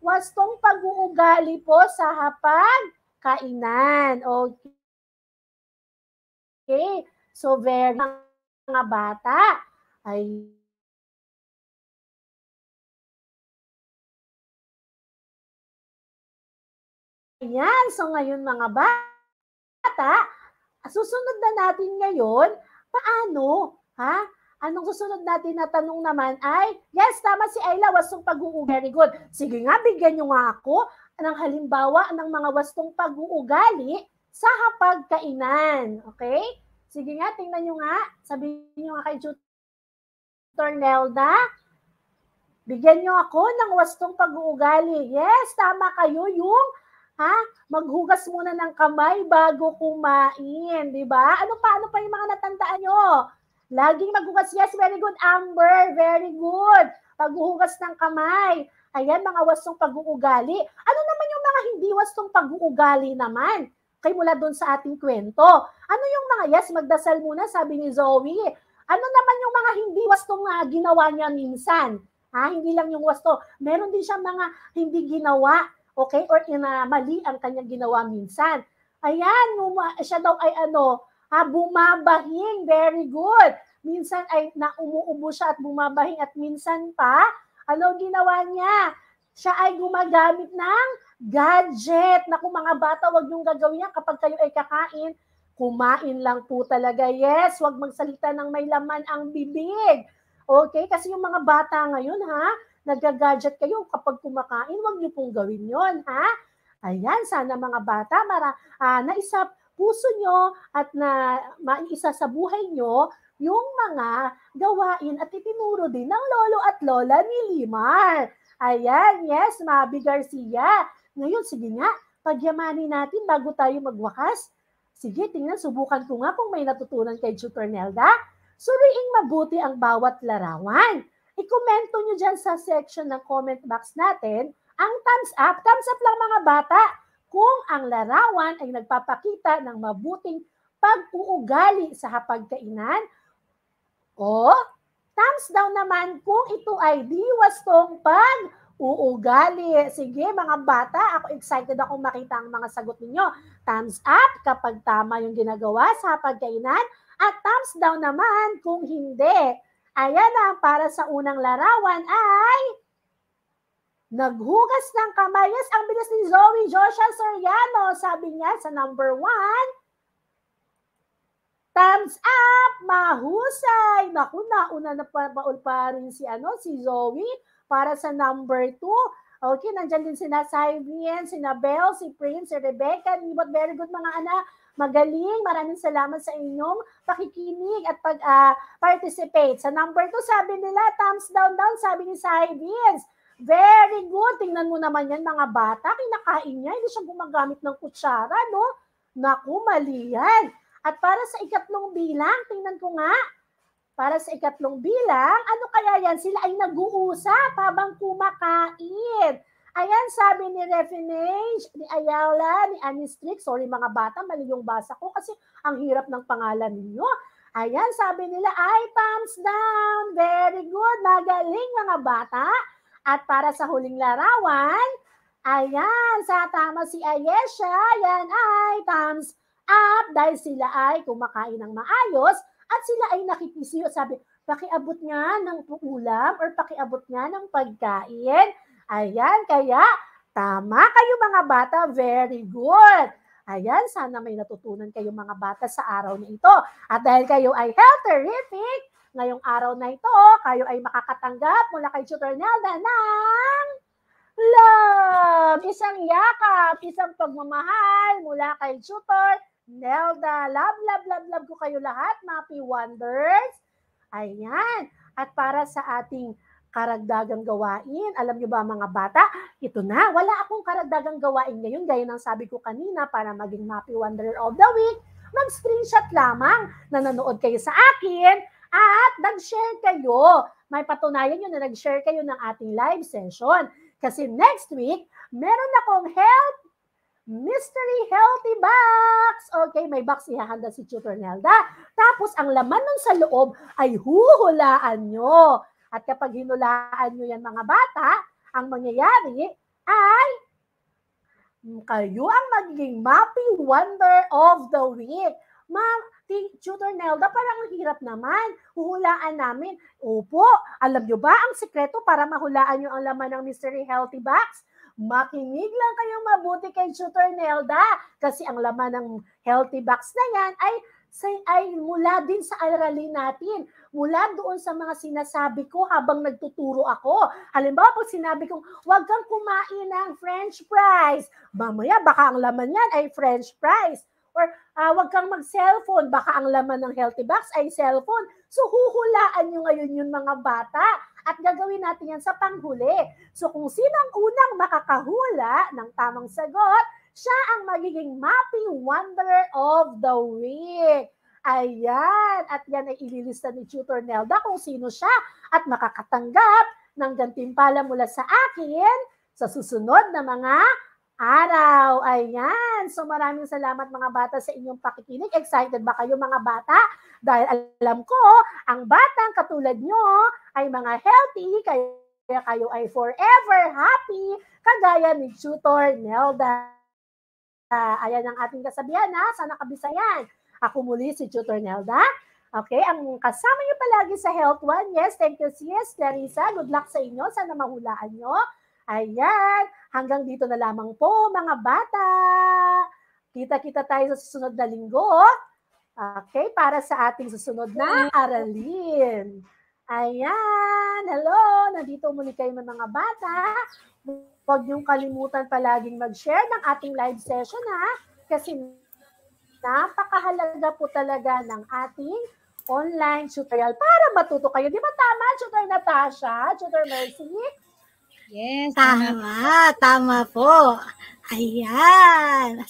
wastong pag-uugali po sa hapag kainan. Okay. Okay? So, very mga bata. Ay, Ayan, so ngayon mga bata, susunod na natin ngayon, paano, ha? Anong susunod natin na tanong naman ay, yes, tama si Ayla, wastong pag-uugali. good. Sige nga, bigyan nyo nga ako ng halimbawa ng mga wastong pag-uugali sa hapagkainan. Okay? Sige nga, tingnan nyo nga. Sabihin nyo nga kay Tutor Nelda, bigyan nyo ako ng wastong pag-uugali. Yes, tama kayo yung ha? Maghugas muna ng kamay bago kumain, di ba? Ano pa, ano pa yung mga natandaan nyo? Laging maghugas. Yes, very good, Amber. Very good. Paghuhugas ng kamay. Ayan, mga wastong pag-uugali. Ano naman yung mga hindi wastong pag-uugali naman? kay mula doon sa ating kwento. Ano yung mga, yes, magdasal muna, sabi ni Zoe. Ano naman yung mga hindi wastong uh, ginawa niya minsan? Ha? Hindi lang yung wasto. Meron din siya mga hindi ginawa, okay? Or inamali uh, ang kanyang ginawa minsan. Ayan, numa, siya daw ay ano, ha, bumabahing. Very good. Minsan ay naumuubo siya at bumabahing at minsan pa, ano ginawa niya? Siya ay gumagamit ng gadget. Naku mga bata, huwag niyong gagawin yan kapag kayo ay kakain. Kumain lang po talaga. Yes, huwag magsalita ng may laman ang bibig. Okay? Kasi yung mga bata ngayon, ha? Nagagadget kayo kapag kumakain, Huwag niyo pong gawin yon ha? Ayan, sana mga bata, mara, uh, naisap puso nyo at na maiisa sa buhay nyo yung mga gawain at itinuro din ng lolo at lola ni Limar. Ayan, yes, Mabi Garcia. Ngayon, sige nga, pagyamanin natin bago tayo magwakas. Sige, tingnan, subukan ko nga kung may natutunan kay Tutor Nelda. Suriing mabuti ang bawat larawan. I-komento nyo dyan sa section ng comment box natin ang thumbs up. Thumbs up lang mga bata kung ang larawan ay nagpapakita ng mabuting pag-uugali sa hapagkainan o thumbs down naman kung ito ay diwastong pag uugali. Sige mga bata, ako excited ako makita ang mga sagot ninyo. Thumbs up kapag tama yung ginagawa sa pagkainan at thumbs down naman kung hindi. Ayan na, para sa unang larawan ay naghugas ng kamay. Yes, ang bilis ni Zoe Joshua Soriano. Sabi niya sa number one, Thumbs up! Mahusay! Naku, nauna na pa, pa, pa rin si, ano, si Zoe para sa number two. Okay, nandyan din sina Cyrien, sina Belle, si Prince, si Rebecca, Nibot. Very good mga anak. Magaling. Maraming salamat sa inyong pakikinig at pag-participate. Ah, uh, sa number two, sabi nila, thumbs down down, sabi ni Cyrien. Very good. Tingnan mo naman yan mga bata. Kinakain niya. Hindi siya gumagamit ng kutsara, no? Naku, mali yan. At para sa ikatlong bilang, tingnan ko nga, para sa ikatlong bilang, ano kaya yan? Sila ay nag-uusap habang kumakain. Ayan, sabi ni Refinage, ni Ayala, ni Anistrix, sorry mga bata, mali yung basa ko kasi ang hirap ng pangalan ninyo. Ayan, sabi nila, ay, thumbs down. Very good. Magaling mga bata. At para sa huling larawan, ayan, sa tama si Ayesha, yan ay thumbs up dahil sila ay kumakain ng maayos at sila ay nakikisiyo, sabi, pakiabot nga ng ulam or pakiabot nga ng pagkain. Ayan, kaya tama kayo mga bata, very good. Ayan, sana may natutunan kayo mga bata sa araw na ito. At dahil kayo ay health terrific, ngayong araw na ito, kayo ay makakatanggap mula kay Tutor Nelda ng love, isang yakap, isang pagmamahal mula kay Tutor Nelda. Love, love, love, love ko kayo lahat, Mappy Wonders. Ayan. At para sa ating karagdagang gawain. Alam nyo ba mga bata, ito na, wala akong karagdagang gawain ngayon. Gaya ng sabi ko kanina para maging Happy Wonder of the Week, mag-screenshot lamang na nanood kayo sa akin at nag-share kayo. May patunayan nyo na nag-share kayo ng ating live session. Kasi next week, meron akong health Mystery Healthy Box! Okay, may box ihahanda si Tutor Nelda. Tapos, ang laman nun sa loob ay huhulaan nyo. At kapag hinulaan nyo yan mga bata, ang mangyayari ay kayo ang magiging Mappy Wonder of the Week. Ma, Tutor Nelda, parang hirap naman. Huhulaan namin. Opo, alam nyo ba ang sikreto para mahulaan nyo ang laman ng Mystery Healthy Box? makinig lang kayong mabuti kay Tutor Nelda kasi ang laman ng healthy box na yan ay say, ay mula din sa aralin natin. Mula doon sa mga sinasabi ko habang nagtuturo ako. Halimbawa, po sinabi kong, huwag kang kumain ng french fries. Mamaya, baka ang laman yan ay french fries. Or, uh, huwag kang mag-cellphone. Baka ang laman ng healthy box ay cellphone. So, huhulaan nyo ngayon yung mga bata. At gagawin natin yan sa panghuli. So kung sino ang unang makakahula ng tamang sagot, siya ang magiging mapping wanderer of the week. Ayan, at yan ay ililista ni Tutor Nelda kung sino siya at makakatanggap ng gantimpala mula sa akin sa susunod na mga araw. Ayan. So maraming salamat mga bata sa inyong pakikinig. Excited ba kayo mga bata? Dahil alam ko, ang batang katulad nyo ay mga healthy, kaya kayo ay forever happy, kagaya ni Tutor Nelda. Uh, ayan ang ating kasabihan ha, sana kabisayan. Ako muli si Tutor Nelda. Okay, ang kasama niyo palagi sa Health One. Yes, thank you, CS Clarissa. Good luck sa inyo. Sana mahulaan nyo. Ayan, hanggang dito na lamang po mga bata. Kita-kita tayo sa susunod na linggo. Okay, para sa ating susunod na aralin. Ayan, hello, nandito muli kayo mga bata. Huwag niyong kalimutan palaging mag-share ng ating live session ha, kasi napakahalaga po talaga ng ating online tutorial para matuto kayo. Di ba tama, Tutor Natasha, Tutor Mercy? Yes. Tama, tama, po. Ayan.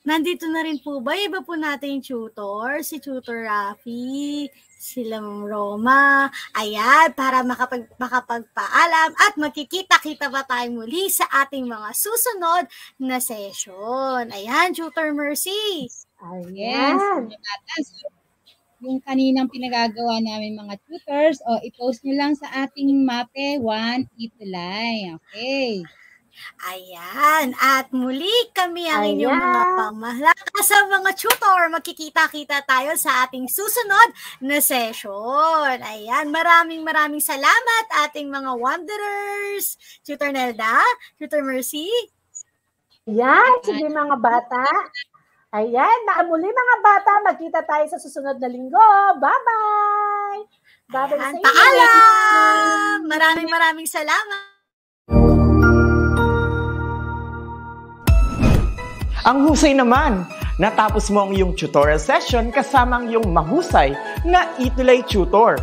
Nandito na rin po ba? Iba po natin yung tutor, si Tutor Rafi, si Lam Roma. Ayan, para makapag, makapagpaalam at magkikita-kita ba tayo muli sa ating mga susunod na session. Ayan, Tutor Mercy. Ayan. Ayan yung kaninang pinagagawa namin mga tutors, o i-post nyo lang sa ating MAPE 1 Itulay. Okay. Ayan. At muli kami ang Ayan. inyong mga pamahala sa mga tutor. Magkikita-kita tayo sa ating susunod na session. Ayan. Maraming maraming salamat ating mga wanderers. Tutor Nelda, Tutor Mercy. Ayan. Sige mga bata. Ayan, muli mga bata, magkita tayo sa susunod na linggo. Bye-bye! Bye-bye sa inyo. Paalam! Maraming maraming salamat! Ang husay naman! Natapos mo ang iyong tutorial session kasama ang iyong mahusay na Itulay Tutor.